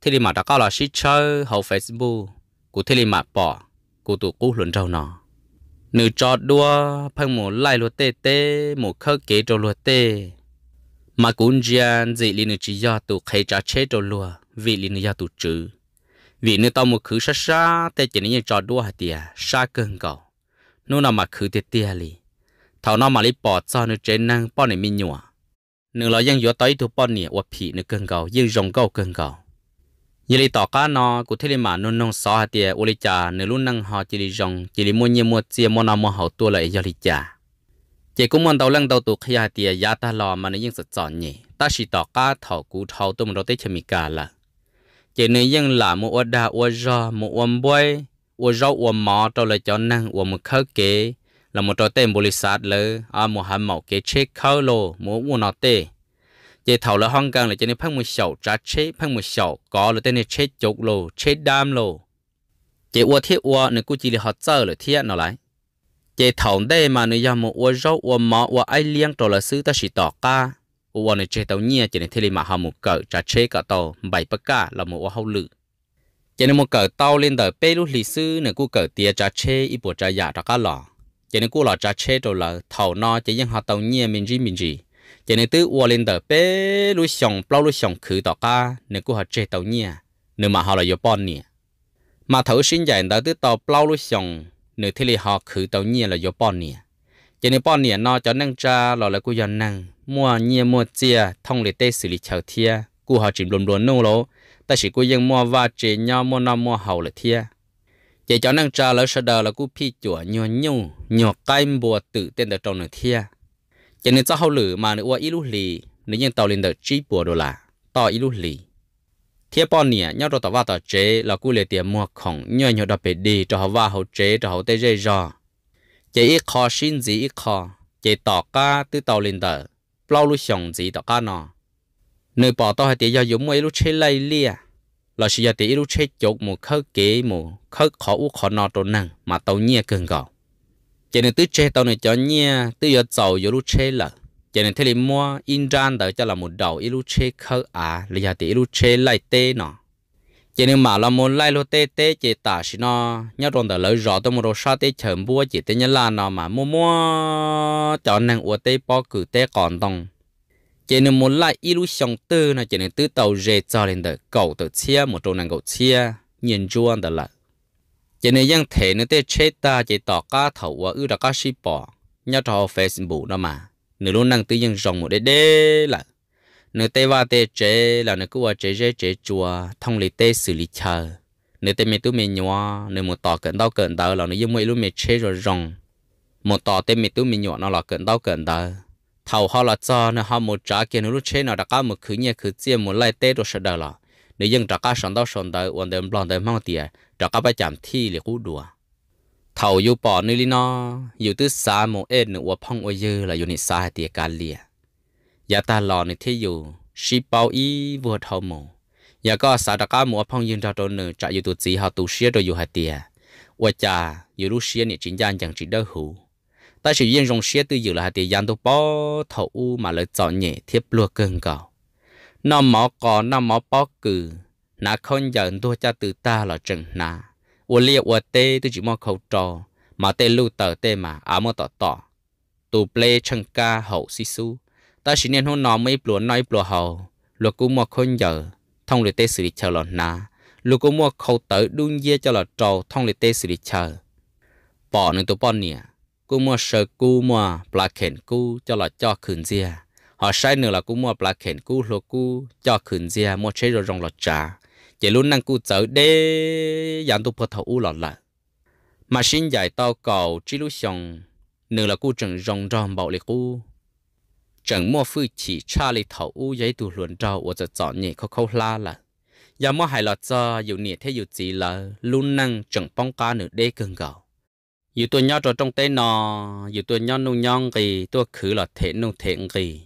thế thì mà đã có là sĩ chơi hậu facebook cụ thế thì mà bỏ cụ tụ cú luận râu nó nữ cho đua phân một lai lúa tê tê một khơ kế trâu lúa tê mà cũng gian dị linh chỉ do tụ khai trả chế trâu lúa vì linh do tụ trừ vì nữ tao một khứ xa xa tê chỉ nên cho đua hạt tiề xa cơn cầu nô nào mà khứ tê tê li thảo nó mà lấy bỏ cho nó trên năng bỏ này mình nhua nửa lo dân gió tới thu bỏ nè và phì nửa cơn gầu dân rồng gầu cơn gầu như lý tỏ cá nó cụ thể mà nôn nông xó hạt tiề ô lý trà nửa lúc năng họ chỉ lý rồng chỉ lý mua nhiên mua chia mua nào mua hậu tua lại do lý trà chỉ cũng muốn tàu lăng tàu tụ khi hạt tiề giá ta lò mà nó dân sạch chọn nhỉ ta chỉ tỏ cá thảo cụ thảo tôm đó tới chơi mì cả là chỉ nửa dân là mua đa mua giò mua bơi mua rau mua mò trâu lại cho năng mua một khâu kế là một trò tên bồ lì sát lỡ à một hàm mẫu kế chế khâu lô một u nọ tê chế thầu là hoang càng là cho nên phăng một sầu trả chế phăng một sầu có là tên này chế chục lô chế đam lô chế ua thiết ua nên cũng chỉ là họ chơi là thiết nó lại chế thầu đây mà nên do một ua rau ua mỏ ua ai liang trò là sư ta chỉ tỏ ca ua nên chế tàu nhia chế nên thế mà họ một cỡ trả chế cả tàu bảy bắc cả là một ua hậu lự chế nên một cỡ tàu lên đời bê lúc lì sư nên cũng cỡ tia trả chế ít bộ trả giả trả cá lò chỉ nên cú lọ trả chế rồi là thầu nó chỉ những họ tàu nhia mình gì mình gì chỉ nên tứ uo lên tờ bé lũ sòng bao lũ sòng khử tỏ ca nên cú họ chế tàu nhia nếu mà họ là yếu bon nè mà thấu sinh dạy đó tứ tàu bao lối sòng nếu thế thì họ khử tàu nhia là yếu bon nè chỉ nên bon nè nó cho năng cha lọ là cú dân năng mua nhia mua chia thông lệ tê xử lý chào thia cú họ chỉ luôn luôn nô lỗ ta chỉ cú dân mua và chế nhau mua năm mua hậu là thia chỉ cho năng trà lỡ sơ đờ là cú phi chùa nhỏ nhau nhỏ cái bùa tự tên đờ trong nội thia chỉ nên cho hậu lử mà nữa ít lúc lì nếu nhân tàu lên đờ trí bùa đô la tàu ít lúc lì thia bọn nè nhau đồ tàu vào tàu chế là cú lệ tiền mua khổng nhỏ nhỏ đập bể đi cho họ vào hậu chế cho họ tê dây rò chỉ ít khó xin gì ít khó chỉ tàu cá từ tàu lên đờ bao lúc xong gì tàu cá nọ nơi bỏ tàu hay tiền giao dụng mấy lúc chế lấy liền là sự giờ thì ít chế chốt một khớ kế một khớ khó u khó nọ trốn năng mà tàu nhia cường gạo cho nên tứ chế tàu này cho nhia tứ giờ giàu giờ lúc chế là cho nên thế là mua in ran đó cho là một đầu yếu ít chế khớ à lý giờ thì ít chế lại tê nọ cho nên mà là một lại lô tê tê chế tả xí nọ nhớ rồi đó lời rõ tôi một đồ sa tê chởm bua chỉ tê nhớ là nọ mà mua mua cho năng uo tê bao cử tê còn đồng chỉ nên một lại ilu sòng tư là chỉ nên tư tàu rề cho lên đời cầu tự xe một chỗ nàng cầu xe nhìn chuông đó là chỉ nên những thể nên tê chế ta chỉ tỏ cá thầu và ư đã cá ship bỏ nhớ thọ facebook đó mà nửa luôn nàng tư những dòng một đế đế là nửa tê va tê chế là nửa cứ va chế chế chế chùa thông lý tê xử lý chờ nửa tê mẹ tu mẹ nhỏ nửa một tỏ cận đau cận đau là nửa dương mày luôn mẹ chế rồi rồng một tỏ tê mẹ tu mẹ nhỏ nó là cận đau cận đau เท่าฮอาละจอนะอขามูจาเกนรู้เช่นดักกามือคืนเนี่ยคือเจียมมดไล่เต้โดวเสดละในยังดัก้าสันดาสันดาวันเดิมบลอนเดิมมั่งเตียดักก้าปไปจำที่เหลือกูดัวเท่าอยู่ปอนี่ลีนออยู่ตื้อสามโมเอ็ดหนึ่งวัวพองอวยเยอละอยู่ในสายเตียการเลียยาตาหลอนในที่อยู่ชีเปาอีวัวท่าโมยาก็สาดักก้าวมวพองยืนดาวตหนึ่งจะอยู่ตัวจีหาตัวเชียโดอยู่หาเตียวัวจ่าอยู่รู้เชียเนี่จินยานอย่างจินเดอร์หู ta chỉ yên rong xe từ dự là thì gian đâu bỏ thầu u mà lại chọn nhẹ thiếp lúa cơn gạo, nó mỏ cò nó mỏ bó cừ nà không giờ đua cha từ ta là chừng nà ua lia ua tê tôi chỉ mò khẩu trò mà tê lưu tờ tê mà à mò tỏ tỏ tù ple chân ca hậu xí xu ta chỉ nên hôn nó mấy plua nói plua hậu lúa cũng mò không giờ thông lì tê xử lý chờ lọ nà lúa cũng mò khẩu tớ đun dê cho lọ trò thông lì tê xử lý chờ bỏ nên tụ bỏ nè cú mua sờ cú mua bà khen cú cho là cho khẩn dìa họ sai nữa là cú mua bà khen cú lô cú cho khẩn dìa mua chế rồi rong lọt trà chỉ luôn năng cú chở đê dàn tu phật thấu lọt lại mà xin giải tao cầu chỉ lúc xong nữa là cú chẳng rong rong bảo lì cú chẳng mua phu chỉ cha lì thấu u giấy tu luận trâu và จะ chọn nhẹ khó khâu la là giờ mua hai lọt cho dù nhẹ thế dù gì là luôn năng chẳng bong ca nữa đê cường gạo dù tôi nhau trò trong tay nọ dù tôi nhau nung nhong gì tôi khử là thể nung thể gì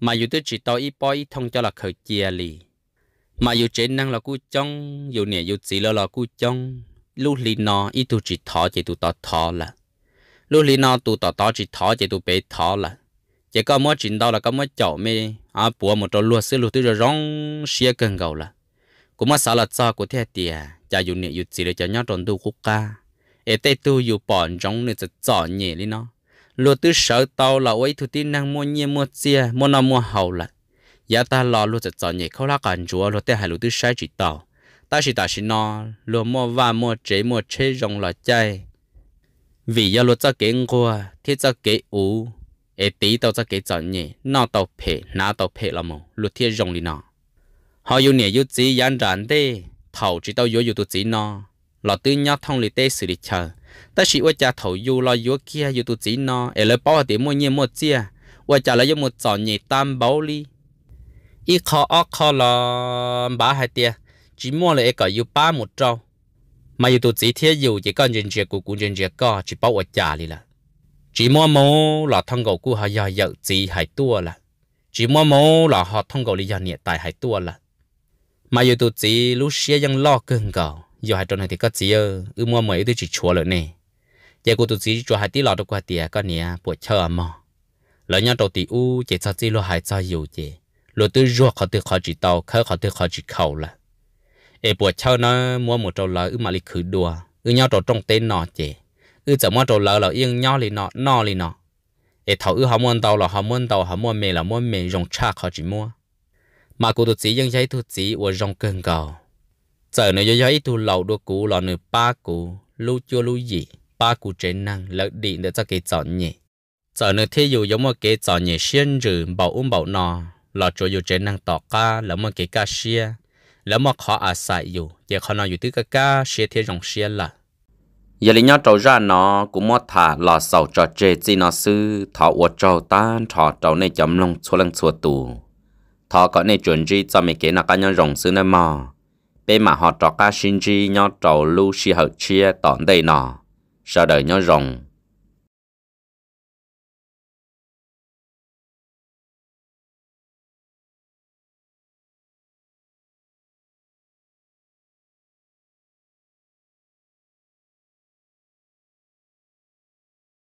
mà dù tôi chỉ tao ít bỏ ít thông cho là khởi chia lì mà dù trên năng là cú trong dù nè dù chỉ là là cú trong lúc lì nọ ít tôi chỉ thọ chỉ tôi tao thọ là lúc lì nọ tôi tao tao chỉ thọ chỉ tôi bé thọ là chỉ có mỗi chuyện đó là có mỗi chậu mê à bùa một chỗ lúa xưa lúa tôi rồi rong xia cần gầu là cũng mà sao là cho của thế tiề cha dù nè dù chỉ là cho nhau tròn tu quốc ca ở tây tu dù bỏ rong nữa sẽ trọ nhẹ đi nó lúa tư sợ tàu là ấy thu tin năng mua nhiên mua chia mua nó mua hậu lại giá ta lo lúa sẽ trọ nhẹ không lá cản chúa lúa tê hai lúa tư sai chỉ tàu ta chỉ ta chỉ nó lúa mua và mua chế mua chế rong là chay vì do lúa cho kế ngua thì cho kế ú ở tí tàu cho kế trọ nhẹ nó tàu phê nó tàu phê là mồ lúa thiên rong đi nó họ yêu nhẹ yêu chỉ yán rán đi thầu chỉ tàu yếu yêu tu chỉ nó lọ tư nhau thông lì tê xử lý chờ ta chỉ qua cha thấu du lo du kia du tu chỉ nó ở lời bảo để mua nhiên mua chia qua cha lấy một trò nhị tam bảo li ít khó óc khó lo bá hai tia chỉ mua lại cả du ba một trâu mà du tu chỉ thế du chỉ còn dân chuyện của cũng dân chuyện có chỉ bảo qua cha li là chỉ mua mô là thông cầu của họ giờ giờ chỉ hai tua là chỉ mua mô là họ thông cầu li giờ nhẹ tại hai tua là mà du tu chỉ lúc xưa vẫn lo cưng cầu giờ hai trâu này thì có gì ơ ư mua mấy thứ chỉ chua rồi nè giờ cô tôi chỉ cho hai tí lọ đâu qua tiề con nè bộ chờ mà lỡ nhau đầu tí u chỉ sao chỉ lo hai sao nhiều chứ lo tư ruột khó tôi khó chỉ tàu khơi khó tôi khó chỉ khẩu là ê bộ chờ nó mua một trâu lỡ ư mà lì khử đùa ư nhau trâu trong tên nọ chứ ư chả mua trâu lỡ là yên nhau li nọ nọ li nọ ê thầu ư họ muốn tàu là họ muốn tàu họ mua mè là mua mè rong cha khó chỉ mua mà cô tôi chỉ dân giấy tôi chỉ ở rong cơn cầu sợ nó giấy giấy tu lầu đua cũ lò nửa ba cũ lu chua lu gì ba cũ trên năng lỡ điện để cho cái chọn nhỉ sợ nửa thế dù giống một cái chọn nhỉ xuyên rử bảo ôm bảo nò lò chỗ dù trên năng tỏ ca lỡ một cái ca xia lỡ một khó à sai dù giờ khó nó dù thứ ca ca xia thế rồng xia là giờ lý nhau trâu ra nó cũng mót thả lò sầu cho chê chi nó sư thọ uất trâu tan thọ trâu này chấm lông chua lăng chua tù thọ có này chuẩn gì cho mấy cái nào cá nhân rồng sư nơi mò bên mà họ trọ ca sinh chi nhau trầu lưu si hợp chia tỏn đầy nọ, sau đời nhau rồng.